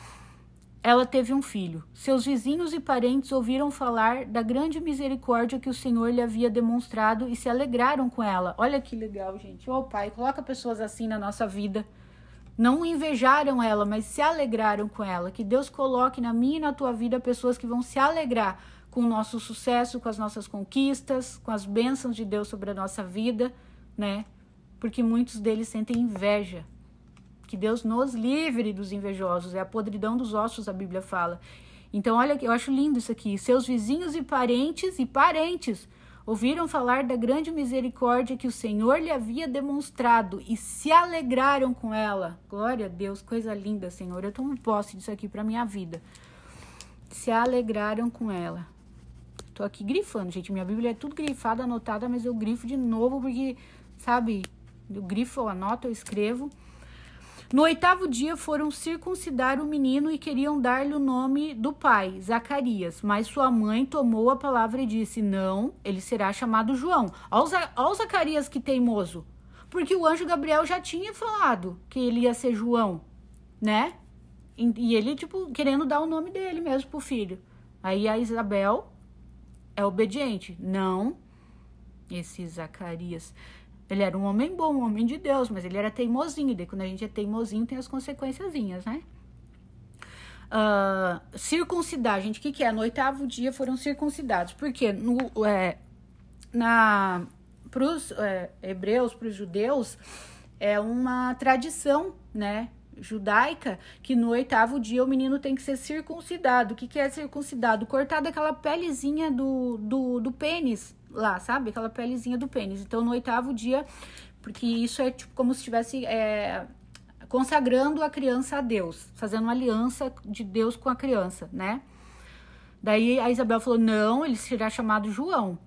ela teve um filho. Seus vizinhos e parentes ouviram falar da grande misericórdia que o Senhor lhe havia demonstrado e se alegraram com ela. Olha que legal, gente. Ô oh, Pai, coloca pessoas assim na nossa vida não invejaram ela, mas se alegraram com ela. Que Deus coloque na minha e na tua vida pessoas que vão se alegrar com o nosso sucesso, com as nossas conquistas, com as bênçãos de Deus sobre a nossa vida, né? Porque muitos deles sentem inveja. Que Deus nos livre dos invejosos, é a podridão dos ossos, a Bíblia fala. Então, olha, eu acho lindo isso aqui. Seus vizinhos e parentes e parentes Ouviram falar da grande misericórdia que o Senhor lhe havia demonstrado e se alegraram com ela. Glória a Deus, coisa linda, Senhor. Eu tomo posse disso aqui para minha vida. Se alegraram com ela. Tô aqui grifando, gente. Minha Bíblia é tudo grifada, anotada, mas eu grifo de novo porque, sabe, eu grifo, eu anoto, eu escrevo. No oitavo dia foram circuncidar o menino e queriam dar-lhe o nome do pai, Zacarias. Mas sua mãe tomou a palavra e disse: Não, ele será chamado João. Olha o Zacarias que teimoso. Porque o anjo Gabriel já tinha falado que ele ia ser João, né? E ele, tipo, querendo dar o nome dele mesmo pro filho. Aí a Isabel é obediente. Não, esse Zacarias. Ele era um homem bom, um homem de Deus, mas ele era teimosinho. Daí, quando a gente é teimosinho, tem as consequenciazinhas, né? Uh, circuncidar, gente, o que, que é? No oitavo dia foram circuncidados, porque quê? é, na, pros é, hebreus, para os judeus, é uma tradição, né? judaica que no oitavo dia o menino tem que ser circuncidado. O que, que é circuncidado? Cortar daquela pelezinha do, do, do pênis, lá, sabe? Aquela pelezinha do pênis. Então, no oitavo dia, porque isso é tipo como se estivesse é, consagrando a criança a Deus, fazendo uma aliança de Deus com a criança, né? Daí a Isabel falou: não, ele será chamado João.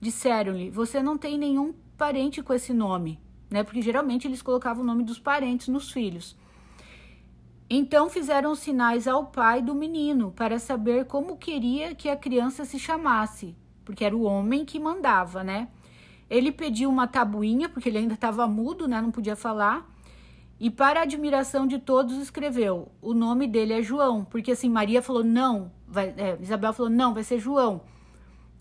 Disseram-lhe: você não tem nenhum parente com esse nome, né? Porque geralmente eles colocavam o nome dos parentes nos filhos. Então fizeram sinais ao pai do menino para saber como queria que a criança se chamasse porque era o homem que mandava, né? Ele pediu uma tabuinha, porque ele ainda estava mudo, né? Não podia falar. E para admiração de todos, escreveu: o nome dele é João, porque assim Maria falou não, vai, é, Isabel falou não, vai ser João.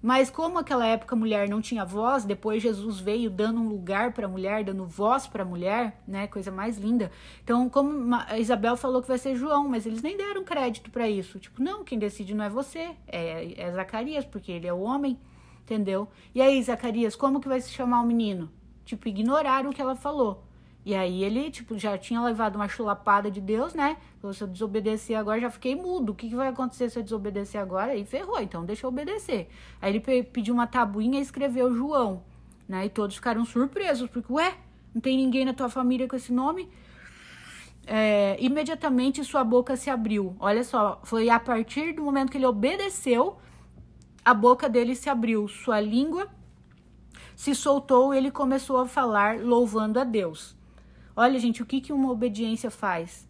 Mas como aquela época a mulher não tinha voz, depois Jesus veio dando um lugar para a mulher, dando voz para a mulher, né? Coisa mais linda. Então, como Isabel falou que vai ser João, mas eles nem deram crédito para isso. Tipo, não, quem decide não é você, é, é Zacarias, porque ele é o homem, entendeu? E aí, Zacarias, como que vai se chamar o menino? Tipo, ignoraram o que ela falou. E aí ele, tipo, já tinha levado uma chulapada de Deus, né? Falou, se eu desobedecer agora, já fiquei mudo. O que, que vai acontecer se eu desobedecer agora? E ferrou, então deixa eu obedecer. Aí ele pediu uma tabuinha e escreveu João, né? E todos ficaram surpresos, porque, ué, não tem ninguém na tua família com esse nome? É, imediatamente sua boca se abriu. Olha só, foi a partir do momento que ele obedeceu, a boca dele se abriu, sua língua se soltou e ele começou a falar louvando a Deus. Olha, gente, o que, que uma obediência faz?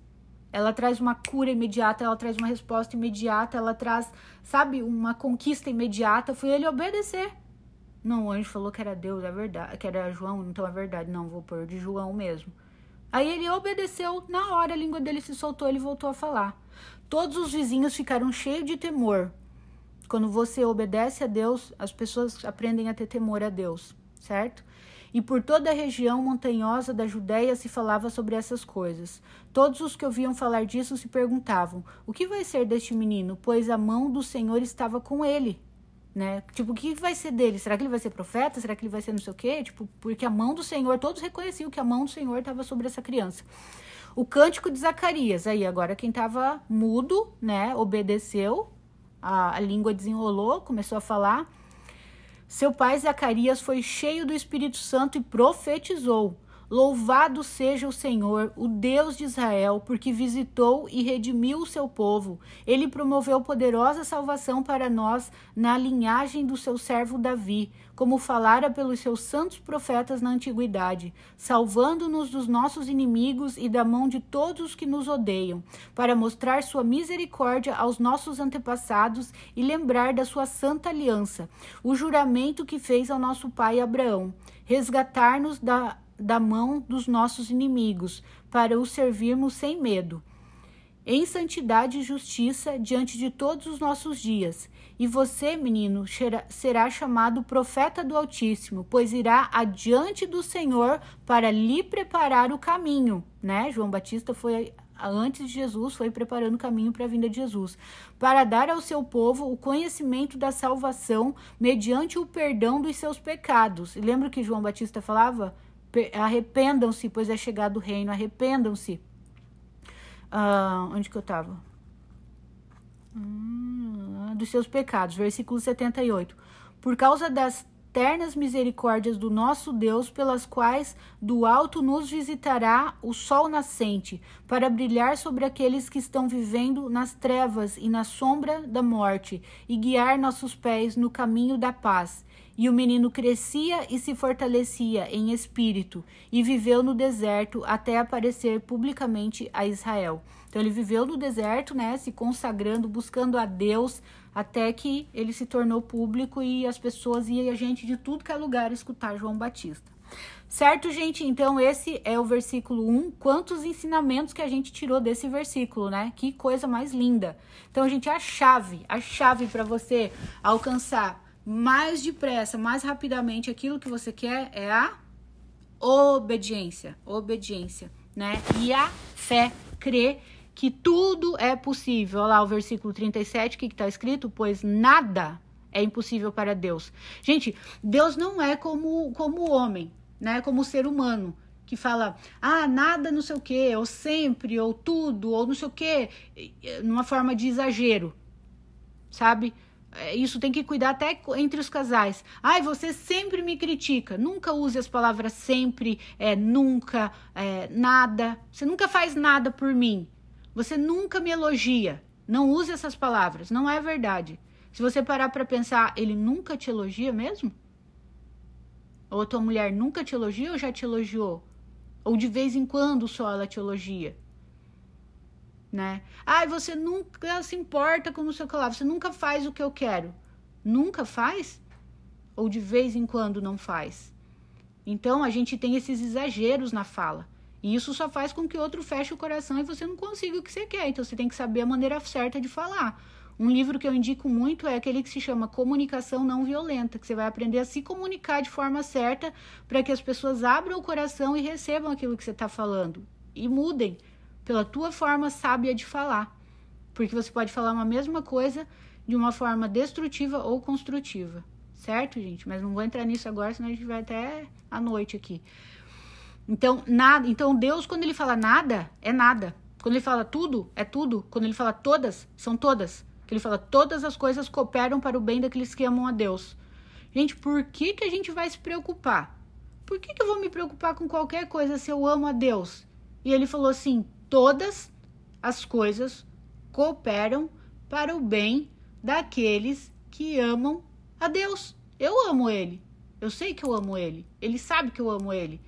Ela traz uma cura imediata, ela traz uma resposta imediata, ela traz, sabe, uma conquista imediata. Foi ele obedecer. Não, o anjo falou que era Deus, é verdade, que era João, então é verdade, não, vou pôr de João mesmo. Aí ele obedeceu, na hora a língua dele se soltou, ele voltou a falar. Todos os vizinhos ficaram cheios de temor. Quando você obedece a Deus, as pessoas aprendem a ter temor a Deus, certo? E por toda a região montanhosa da Judéia se falava sobre essas coisas. Todos os que ouviam falar disso se perguntavam: o que vai ser deste menino? Pois a mão do Senhor estava com ele. Né? Tipo, o que vai ser dele? Será que ele vai ser profeta? Será que ele vai ser não sei o quê? Tipo, porque a mão do Senhor, todos reconheciam que a mão do Senhor estava sobre essa criança. O cântico de Zacarias, aí agora quem estava mudo, né, obedeceu, a, a língua desenrolou, começou a falar. Seu pai Zacarias foi cheio do Espírito Santo e profetizou: Louvado seja o Senhor, o Deus de Israel, porque visitou e redimiu o seu povo. Ele promoveu poderosa salvação para nós na linhagem do seu servo Davi como falara pelos seus santos profetas na antiguidade, salvando-nos dos nossos inimigos e da mão de todos os que nos odeiam, para mostrar sua misericórdia aos nossos antepassados e lembrar da sua santa aliança, o juramento que fez ao nosso pai Abraão, resgatar-nos da, da mão dos nossos inimigos, para o servirmos sem medo em santidade e justiça diante de todos os nossos dias, e você, menino, será chamado profeta do Altíssimo, pois irá adiante do Senhor para lhe preparar o caminho, né? João Batista foi antes de Jesus, foi preparando o caminho para a vinda de Jesus, para dar ao seu povo o conhecimento da salvação mediante o perdão dos seus pecados. E lembra que João Batista falava? Arrependam-se, pois é chegado o reino, arrependam-se. Uh, onde que eu estava? Hum, ah, dos seus pecados. Versículo 78. Por causa das ternas misericórdias do nosso Deus, pelas quais do alto nos visitará o sol nascente, para brilhar sobre aqueles que estão vivendo nas trevas e na sombra da morte, e guiar nossos pés no caminho da paz. E o menino crescia e se fortalecia em espírito, e viveu no deserto até aparecer publicamente a Israel. Então ele viveu no deserto, né, se consagrando, buscando a Deus, até que ele se tornou público e as pessoas e a gente de tudo que é lugar escutar João Batista. Certo, gente? Então, esse é o versículo 1. Quantos ensinamentos que a gente tirou desse versículo, né? Que coisa mais linda. Então, gente, a chave, a chave para você alcançar mais depressa, mais rapidamente aquilo que você quer é a obediência. Obediência, né? E a fé, crer que tudo é possível. Olha lá o versículo 37, o que está escrito? Pois nada é impossível para Deus. Gente, Deus não é como como homem, né? Como ser humano que fala, ah, nada não sei o que, ou sempre, ou tudo, ou não sei o que, numa forma de exagero, sabe? É, isso tem que cuidar até entre os casais. Ai, ah, você sempre me critica. Nunca use as palavras sempre, é, nunca, é, nada. Você nunca faz nada por mim. Você nunca me elogia. Não use essas palavras, não é verdade. Se você parar para pensar, ele nunca te elogia mesmo? Ou a tua mulher nunca te elogia ou já te elogiou? Ou de vez em quando só ela te elogia? Né? Ai, ah, você nunca se importa com o seu colar, você nunca faz o que eu quero. Nunca faz? Ou de vez em quando não faz? Então a gente tem esses exageros na fala. E isso só faz com que outro feche o coração e você não consiga o que você quer. Então você tem que saber a maneira certa de falar. Um livro que eu indico muito é aquele que se chama Comunicação Não Violenta, que você vai aprender a se comunicar de forma certa para que as pessoas abram o coração e recebam aquilo que você está falando e mudem pela tua forma sábia de falar, porque você pode falar uma mesma coisa de uma forma destrutiva ou construtiva, certo, gente? Mas não vou entrar nisso agora, senão a gente vai até a noite aqui. Então, nada, então Deus quando ele fala nada, é nada. Quando ele fala tudo, é tudo. Quando ele fala todas, são todas. Ele fala todas as coisas cooperam para o bem daqueles que amam a Deus. Gente, por que que a gente vai se preocupar? Por que que eu vou me preocupar com qualquer coisa se eu amo a Deus? E ele falou assim: todas as coisas cooperam para o bem daqueles que amam a Deus. Eu amo ele. Eu sei que eu amo ele. Ele sabe que eu amo ele.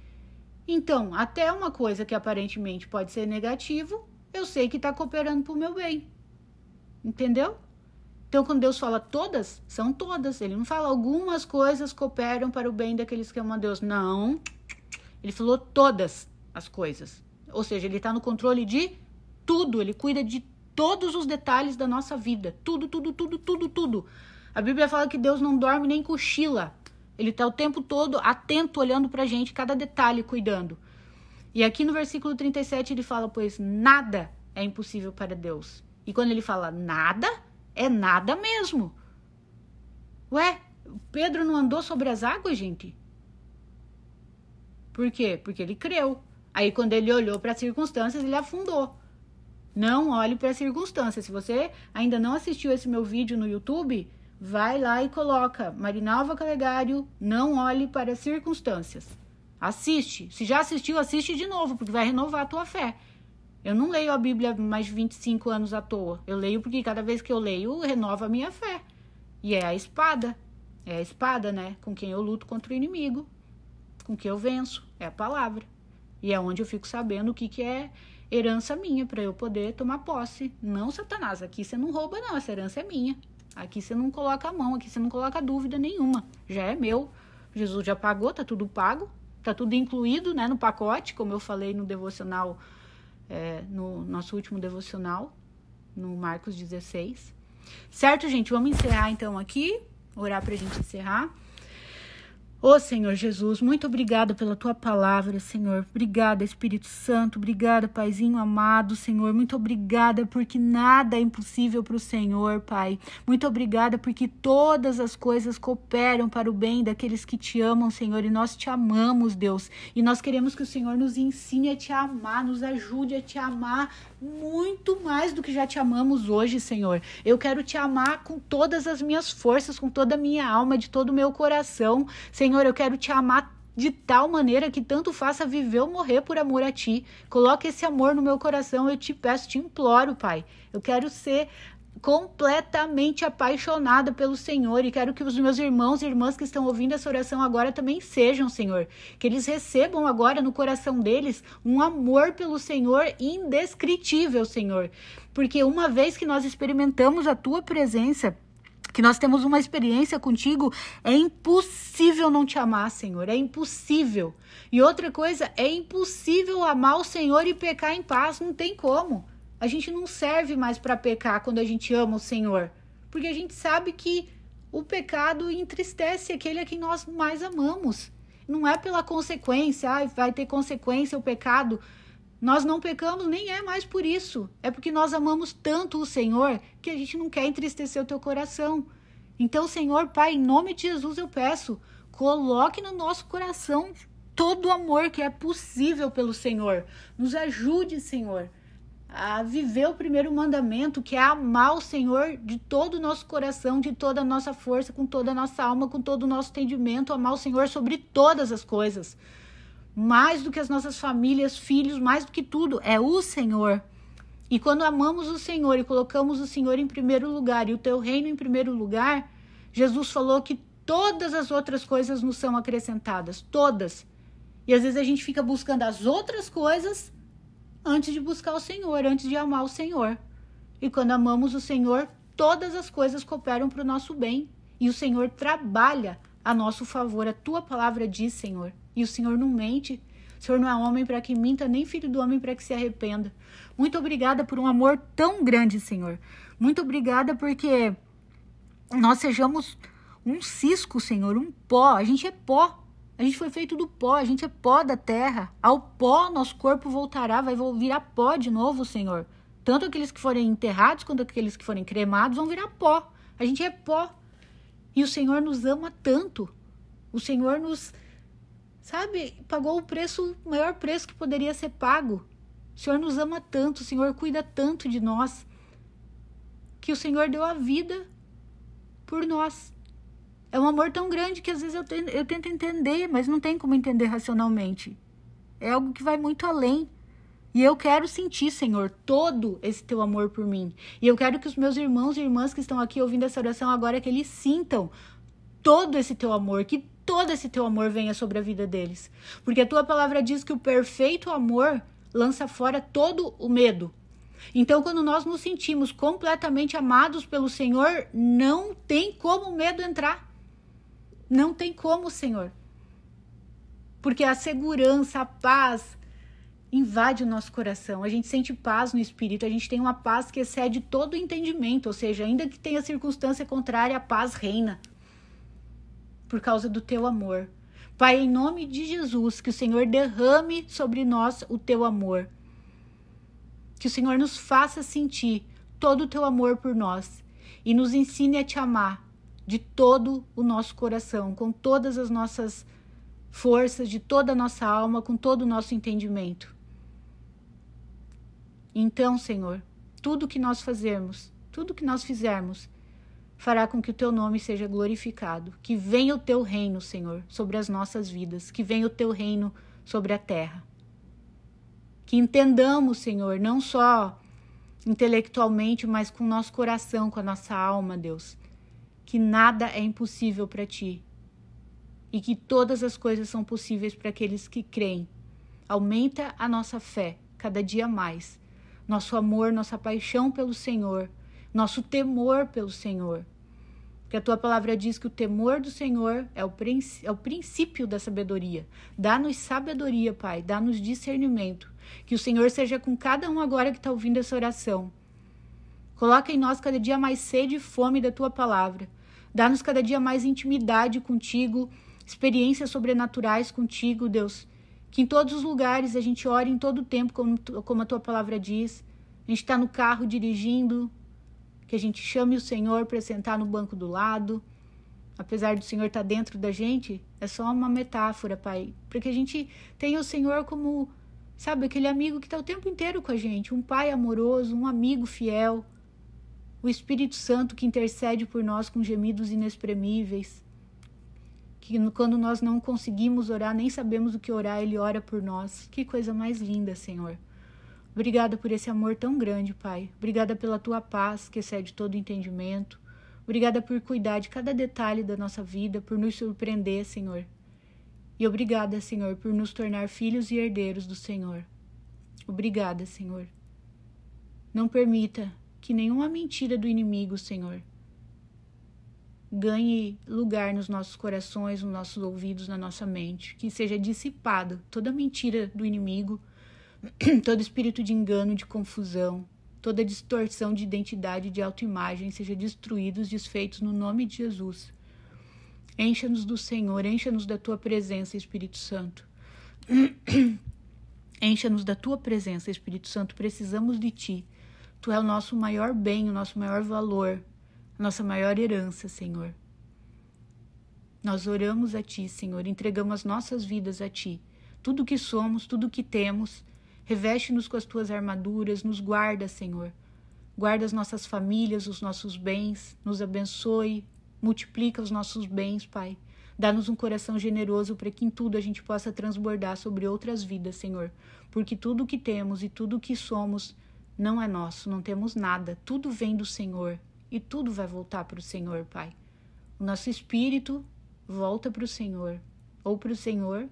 Então, até uma coisa que aparentemente pode ser negativo, eu sei que está cooperando para o meu bem. Entendeu? Então, quando Deus fala todas, são todas. Ele não fala algumas coisas cooperam para o bem daqueles que amam a Deus. Não. Ele falou todas as coisas. Ou seja, ele está no controle de tudo. Ele cuida de todos os detalhes da nossa vida. Tudo, tudo, tudo, tudo, tudo. A Bíblia fala que Deus não dorme nem cochila. Ele está o tempo todo atento, olhando para a gente, cada detalhe, cuidando. E aqui no versículo 37 ele fala: Pois nada é impossível para Deus. E quando ele fala nada, é nada mesmo. Ué, Pedro não andou sobre as águas, gente? Por quê? Porque ele creu. Aí quando ele olhou para as circunstâncias, ele afundou. Não olhe para as circunstâncias. Se você ainda não assistiu esse meu vídeo no YouTube, vai lá e coloca Marinalva Calegário, não olhe para as circunstâncias. Assiste. Se já assistiu, assiste de novo, porque vai renovar a tua fé. Eu não leio a Bíblia mais de 25 anos à toa. Eu leio porque cada vez que eu leio, renova a minha fé. E é a espada. É a espada, né? Com quem eu luto contra o inimigo. Com quem eu venço. É a palavra. E é onde eu fico sabendo o que, que é herança minha, para eu poder tomar posse. Não, Satanás, aqui você não rouba, não. Essa herança é minha. Aqui você não coloca a mão, aqui você não coloca dúvida nenhuma. Já é meu. Jesus já pagou, tá tudo pago, tá tudo incluído, né, no pacote, como eu falei no devocional, é, no nosso último devocional, no Marcos 16. Certo, gente? Vamos encerrar então aqui, orar pra gente encerrar. Ô oh, Senhor Jesus, muito obrigada pela tua palavra, Senhor. Obrigada, Espírito Santo. Obrigada, Paizinho amado, Senhor. Muito obrigada porque nada é impossível para o Senhor, Pai. Muito obrigada porque todas as coisas cooperam para o bem daqueles que te amam, Senhor. E nós te amamos, Deus. E nós queremos que o Senhor nos ensine a te amar, nos ajude a te amar muito mais do que já te amamos hoje, Senhor. Eu quero te amar com todas as minhas forças, com toda a minha alma, de todo o meu coração. Senhor, eu quero te amar de tal maneira que tanto faça viver ou morrer por amor a ti. Coloque esse amor no meu coração, eu te peço, te imploro, Pai. Eu quero ser completamente apaixonada pelo Senhor e quero que os meus irmãos e irmãs que estão ouvindo essa oração agora também sejam, Senhor, que eles recebam agora no coração deles um amor pelo Senhor indescritível, Senhor, porque uma vez que nós experimentamos a tua presença, que nós temos uma experiência contigo, é impossível não te amar, Senhor, é impossível. E outra coisa, é impossível amar o Senhor e pecar em paz, não tem como. A gente não serve mais para pecar quando a gente ama o Senhor, porque a gente sabe que o pecado entristece aquele a quem nós mais amamos. Não é pela consequência, ah, vai ter consequência o pecado. Nós não pecamos, nem é mais por isso. É porque nós amamos tanto o Senhor que a gente não quer entristecer o teu coração. Então, Senhor, Pai, em nome de Jesus eu peço, coloque no nosso coração todo o amor que é possível pelo Senhor. Nos ajude, Senhor a viver o primeiro mandamento, que é amar o Senhor de todo o nosso coração, de toda a nossa força, com toda a nossa alma, com todo o nosso entendimento, amar o Senhor sobre todas as coisas. Mais do que as nossas famílias, filhos, mais do que tudo, é o Senhor. E quando amamos o Senhor e colocamos o Senhor em primeiro lugar e o teu reino em primeiro lugar, Jesus falou que todas as outras coisas nos são acrescentadas, todas. E às vezes a gente fica buscando as outras coisas antes de buscar o Senhor, antes de amar o Senhor. E quando amamos o Senhor, todas as coisas cooperam para o nosso bem. E o Senhor trabalha a nosso favor. A tua palavra diz, Senhor. E o Senhor não mente. O Senhor não é homem para que minta, nem filho do homem para que se arrependa. Muito obrigada por um amor tão grande, Senhor. Muito obrigada porque nós sejamos um cisco, Senhor, um pó. A gente é pó a gente foi feito do pó, a gente é pó da terra. Ao pó nosso corpo voltará, vai virar pó de novo, Senhor. Tanto aqueles que forem enterrados quanto aqueles que forem cremados vão virar pó. A gente é pó. E o Senhor nos ama tanto. O Senhor nos, sabe, pagou o preço, o maior preço que poderia ser pago. O Senhor nos ama tanto, o Senhor cuida tanto de nós, que o Senhor deu a vida por nós. É um amor tão grande que às vezes eu, tento, eu tento entender, mas não tem como entender racionalmente. É algo que vai muito além. E eu quero sentir, Senhor, todo esse teu amor por mim. E eu quero que os meus irmãos e irmãs que estão aqui ouvindo essa oração agora, que eles sintam todo esse teu amor, que todo esse teu amor venha sobre a vida deles. Porque a tua palavra diz que o perfeito amor lança fora todo o medo. Então, quando nós nos sentimos completamente amados pelo Senhor, não tem como o medo entrar. Não tem como, Senhor. Porque a segurança, a paz invade o nosso coração. A gente sente paz no espírito, a gente tem uma paz que excede todo o entendimento, ou seja, ainda que tenha circunstância contrária, a paz reina. Por causa do teu amor. Pai, em nome de Jesus, que o Senhor derrame sobre nós o teu amor. Que o Senhor nos faça sentir todo o teu amor por nós e nos ensine a te amar de todo o nosso coração, com todas as nossas forças, de toda a nossa alma, com todo o nosso entendimento. Então, Senhor, tudo que nós fazermos, tudo que nós fizermos, fará com que o teu nome seja glorificado, que venha o teu reino, Senhor, sobre as nossas vidas, que venha o teu reino sobre a terra. Que entendamos, Senhor, não só intelectualmente, mas com o nosso coração, com a nossa alma, Deus, que nada é impossível para ti e que todas as coisas são possíveis para aqueles que creem. Aumenta a nossa fé cada dia mais, nosso amor, nossa paixão pelo Senhor, nosso temor pelo Senhor. Porque a tua palavra diz que o temor do Senhor é o, princ é o princípio da sabedoria. Dá-nos sabedoria, Pai, dá-nos discernimento. Que o Senhor seja com cada um agora que está ouvindo essa oração. Coloca em nós cada dia mais sede e fome da tua palavra. Dá-nos cada dia mais intimidade contigo, experiências sobrenaturais contigo, Deus. Que em todos os lugares a gente ore em todo o tempo, como, como a tua palavra diz. A gente está no carro dirigindo, que a gente chame o Senhor para sentar no banco do lado. Apesar do Senhor estar tá dentro da gente, é só uma metáfora, Pai. Para que a gente tenha o Senhor como, sabe, aquele amigo que está o tempo inteiro com a gente. Um pai amoroso, um amigo fiel o Espírito Santo que intercede por nós com gemidos inexprimíveis, que quando nós não conseguimos orar, nem sabemos o que orar, ele ora por nós. Que coisa mais linda, Senhor. Obrigada por esse amor tão grande, Pai. Obrigada pela tua paz que excede todo entendimento. Obrigada por cuidar de cada detalhe da nossa vida, por nos surpreender, Senhor. E obrigada, Senhor, por nos tornar filhos e herdeiros do Senhor. Obrigada, Senhor. Não permita que nenhuma mentira do inimigo, Senhor, ganhe lugar nos nossos corações, nos nossos ouvidos, na nossa mente, que seja dissipada toda mentira do inimigo, todo espírito de engano, de confusão, toda distorção de identidade, de autoimagem, seja destruídos, desfeitos no nome de Jesus. Encha-nos do Senhor, encha-nos da tua presença, Espírito Santo. encha-nos da tua presença, Espírito Santo. Precisamos de ti. Tu é o nosso maior bem, o nosso maior valor, a nossa maior herança, Senhor. Nós oramos a Ti, Senhor, entregamos as nossas vidas a Ti. Tudo o que somos, tudo o que temos, reveste-nos com as Tuas armaduras, nos guarda, Senhor. Guarda as nossas famílias, os nossos bens, nos abençoe, multiplica os nossos bens, Pai. Dá-nos um coração generoso para que em tudo a gente possa transbordar sobre outras vidas, Senhor. Porque tudo o que temos e tudo o que somos não é nosso, não temos nada, tudo vem do Senhor e tudo vai voltar para o Senhor, Pai. O nosso espírito volta para o Senhor, ou para o Senhor,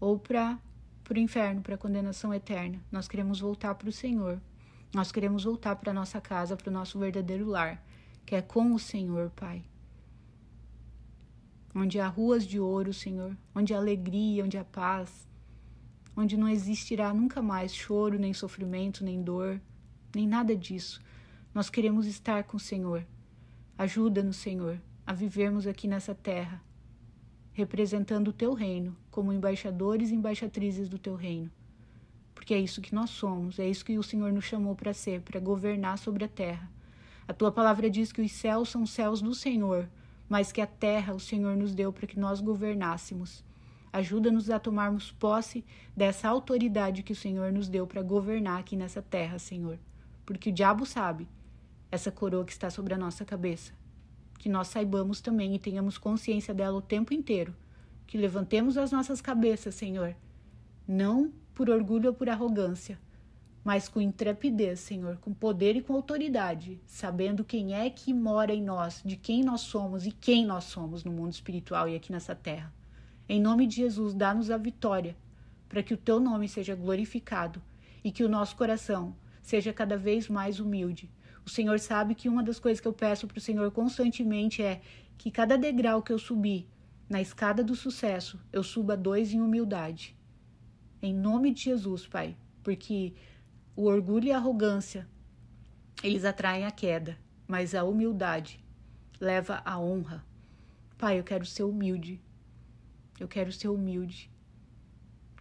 ou para o inferno, para a condenação eterna. Nós queremos voltar para o Senhor. Nós queremos voltar para a nossa casa, para o nosso verdadeiro lar, que é com o Senhor, Pai. Onde há ruas de ouro, Senhor, onde há alegria, onde há paz, onde não existirá nunca mais choro, nem sofrimento, nem dor, nem nada disso. Nós queremos estar com o Senhor. Ajuda-nos, Senhor, a vivermos aqui nessa terra, representando o teu reino, como embaixadores e embaixatrizes do teu reino. Porque é isso que nós somos, é isso que o Senhor nos chamou para ser, para governar sobre a terra. A tua palavra diz que os céus são céus do Senhor, mas que a terra o Senhor nos deu para que nós governássemos. Ajuda-nos a tomarmos posse dessa autoridade que o Senhor nos deu para governar aqui nessa terra, Senhor. Porque o diabo sabe essa coroa que está sobre a nossa cabeça. Que nós saibamos também e tenhamos consciência dela o tempo inteiro. Que levantemos as nossas cabeças, Senhor, não por orgulho ou por arrogância, mas com intrepidez, Senhor, com poder e com autoridade, sabendo quem é que mora em nós, de quem nós somos e quem nós somos no mundo espiritual e aqui nessa terra. Em nome de Jesus, dá-nos a vitória, para que o teu nome seja glorificado e que o nosso coração seja cada vez mais humilde. O Senhor sabe que uma das coisas que eu peço para o Senhor constantemente é que cada degrau que eu subir na escada do sucesso, eu suba dois em humildade. Em nome de Jesus, Pai, porque o orgulho e a arrogância eles atraem a queda, mas a humildade leva a honra. Pai, eu quero ser humilde eu quero ser humilde.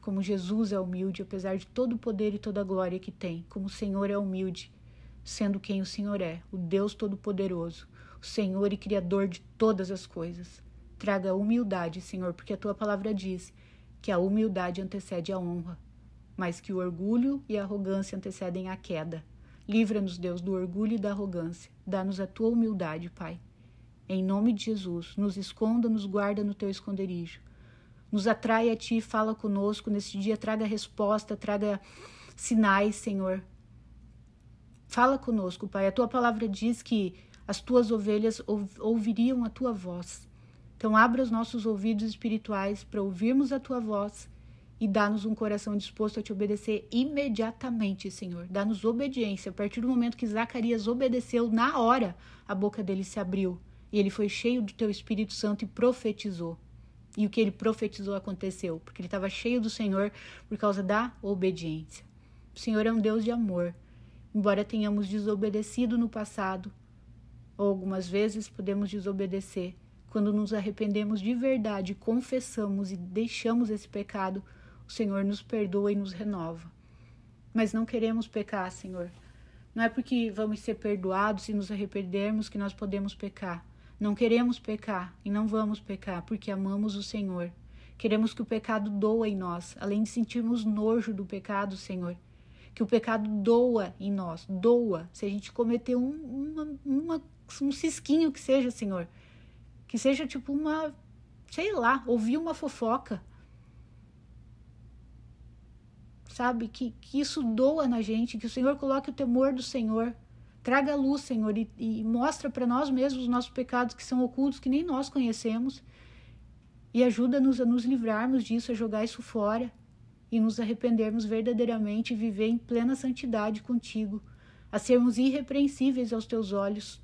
Como Jesus é humilde, apesar de todo o poder e toda a glória que tem, como o Senhor é humilde, sendo quem o Senhor é, o Deus Todo-Poderoso, o Senhor e Criador de todas as coisas. Traga humildade, Senhor, porque a tua palavra diz que a humildade antecede a honra, mas que o orgulho e a arrogância antecedem a queda. Livra-nos, Deus, do orgulho e da arrogância. Dá-nos a tua humildade, Pai. Em nome de Jesus, nos esconda, nos guarda no teu esconderijo. Nos atrai a Ti, fala conosco neste dia, traga resposta, traga sinais, Senhor. Fala conosco, Pai. A Tua palavra diz que as Tuas ovelhas ouviriam a Tua voz. Então, abra os nossos ouvidos espirituais para ouvirmos a Tua voz e dá-nos um coração disposto a te obedecer imediatamente, Senhor. Dá-nos obediência. A partir do momento que Zacarias obedeceu, na hora a boca dele se abriu e ele foi cheio do teu Espírito Santo e profetizou. E o que ele profetizou aconteceu, porque ele estava cheio do Senhor por causa da obediência. O Senhor é um Deus de amor. Embora tenhamos desobedecido no passado, ou algumas vezes podemos desobedecer, quando nos arrependemos de verdade, confessamos e deixamos esse pecado, o Senhor nos perdoa e nos renova. Mas não queremos pecar, Senhor. Não é porque vamos ser perdoados se nos arrependermos que nós podemos pecar. Não queremos pecar e não vamos pecar porque amamos o Senhor. Queremos que o pecado doa em nós, além de sentirmos nojo do pecado, Senhor. Que o pecado doa em nós, doa. Se a gente cometer um, uma, uma, um cisquinho que seja, Senhor. Que seja tipo uma, sei lá, ouvir uma fofoca. Sabe? Que, que isso doa na gente, que o Senhor coloque o temor do Senhor Traga a luz, Senhor, e, e mostra para nós mesmos os nossos pecados que são ocultos, que nem nós conhecemos. E ajuda-nos a nos livrarmos disso, a jogar isso fora e nos arrependermos verdadeiramente e viver em plena santidade contigo, a sermos irrepreensíveis aos teus olhos,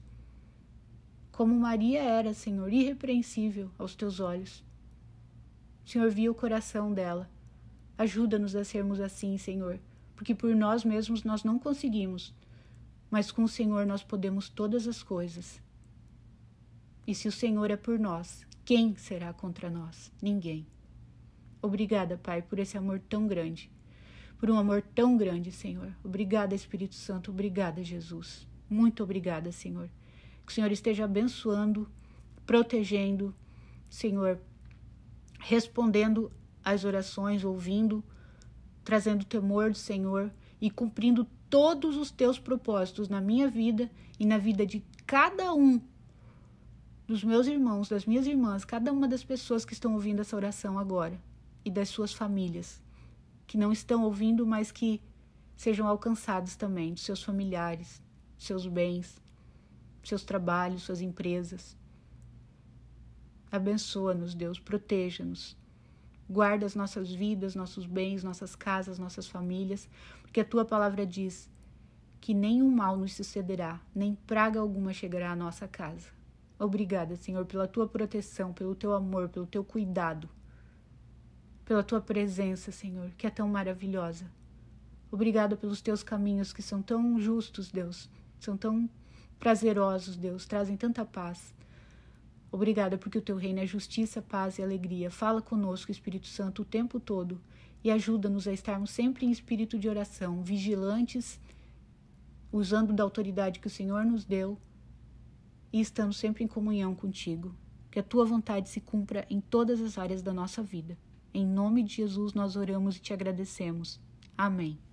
como Maria era, Senhor, irrepreensível aos teus olhos. O Senhor, via o coração dela. Ajuda-nos a sermos assim, Senhor, porque por nós mesmos nós não conseguimos mas com o Senhor nós podemos todas as coisas. E se o Senhor é por nós, quem será contra nós? Ninguém. Obrigada, Pai, por esse amor tão grande, por um amor tão grande, Senhor. Obrigada, Espírito Santo. Obrigada, Jesus. Muito obrigada, Senhor. Que o Senhor esteja abençoando, protegendo, Senhor, respondendo às orações, ouvindo, trazendo temor do Senhor e cumprindo todos os teus propósitos na minha vida e na vida de cada um dos meus irmãos, das minhas irmãs, cada uma das pessoas que estão ouvindo essa oração agora e das suas famílias que não estão ouvindo, mas que sejam alcançados também, dos seus familiares, seus bens, seus trabalhos, suas empresas. Abençoa-nos, Deus, proteja-nos Guarda as nossas vidas, nossos bens, nossas casas, nossas famílias, porque a tua palavra diz que nenhum mal nos sucederá, nem praga alguma chegará à nossa casa. Obrigada, Senhor, pela tua proteção, pelo teu amor, pelo teu cuidado, pela tua presença, Senhor, que é tão maravilhosa. Obrigada pelos teus caminhos que são tão justos, Deus, são tão prazerosos, Deus, trazem tanta paz. Obrigada porque o teu reino é justiça, paz e alegria. Fala conosco, Espírito Santo, o tempo todo e ajuda-nos a estarmos sempre em espírito de oração, vigilantes, usando da autoridade que o Senhor nos deu e estando sempre em comunhão contigo. Que a tua vontade se cumpra em todas as áreas da nossa vida. Em nome de Jesus nós oramos e te agradecemos. Amém.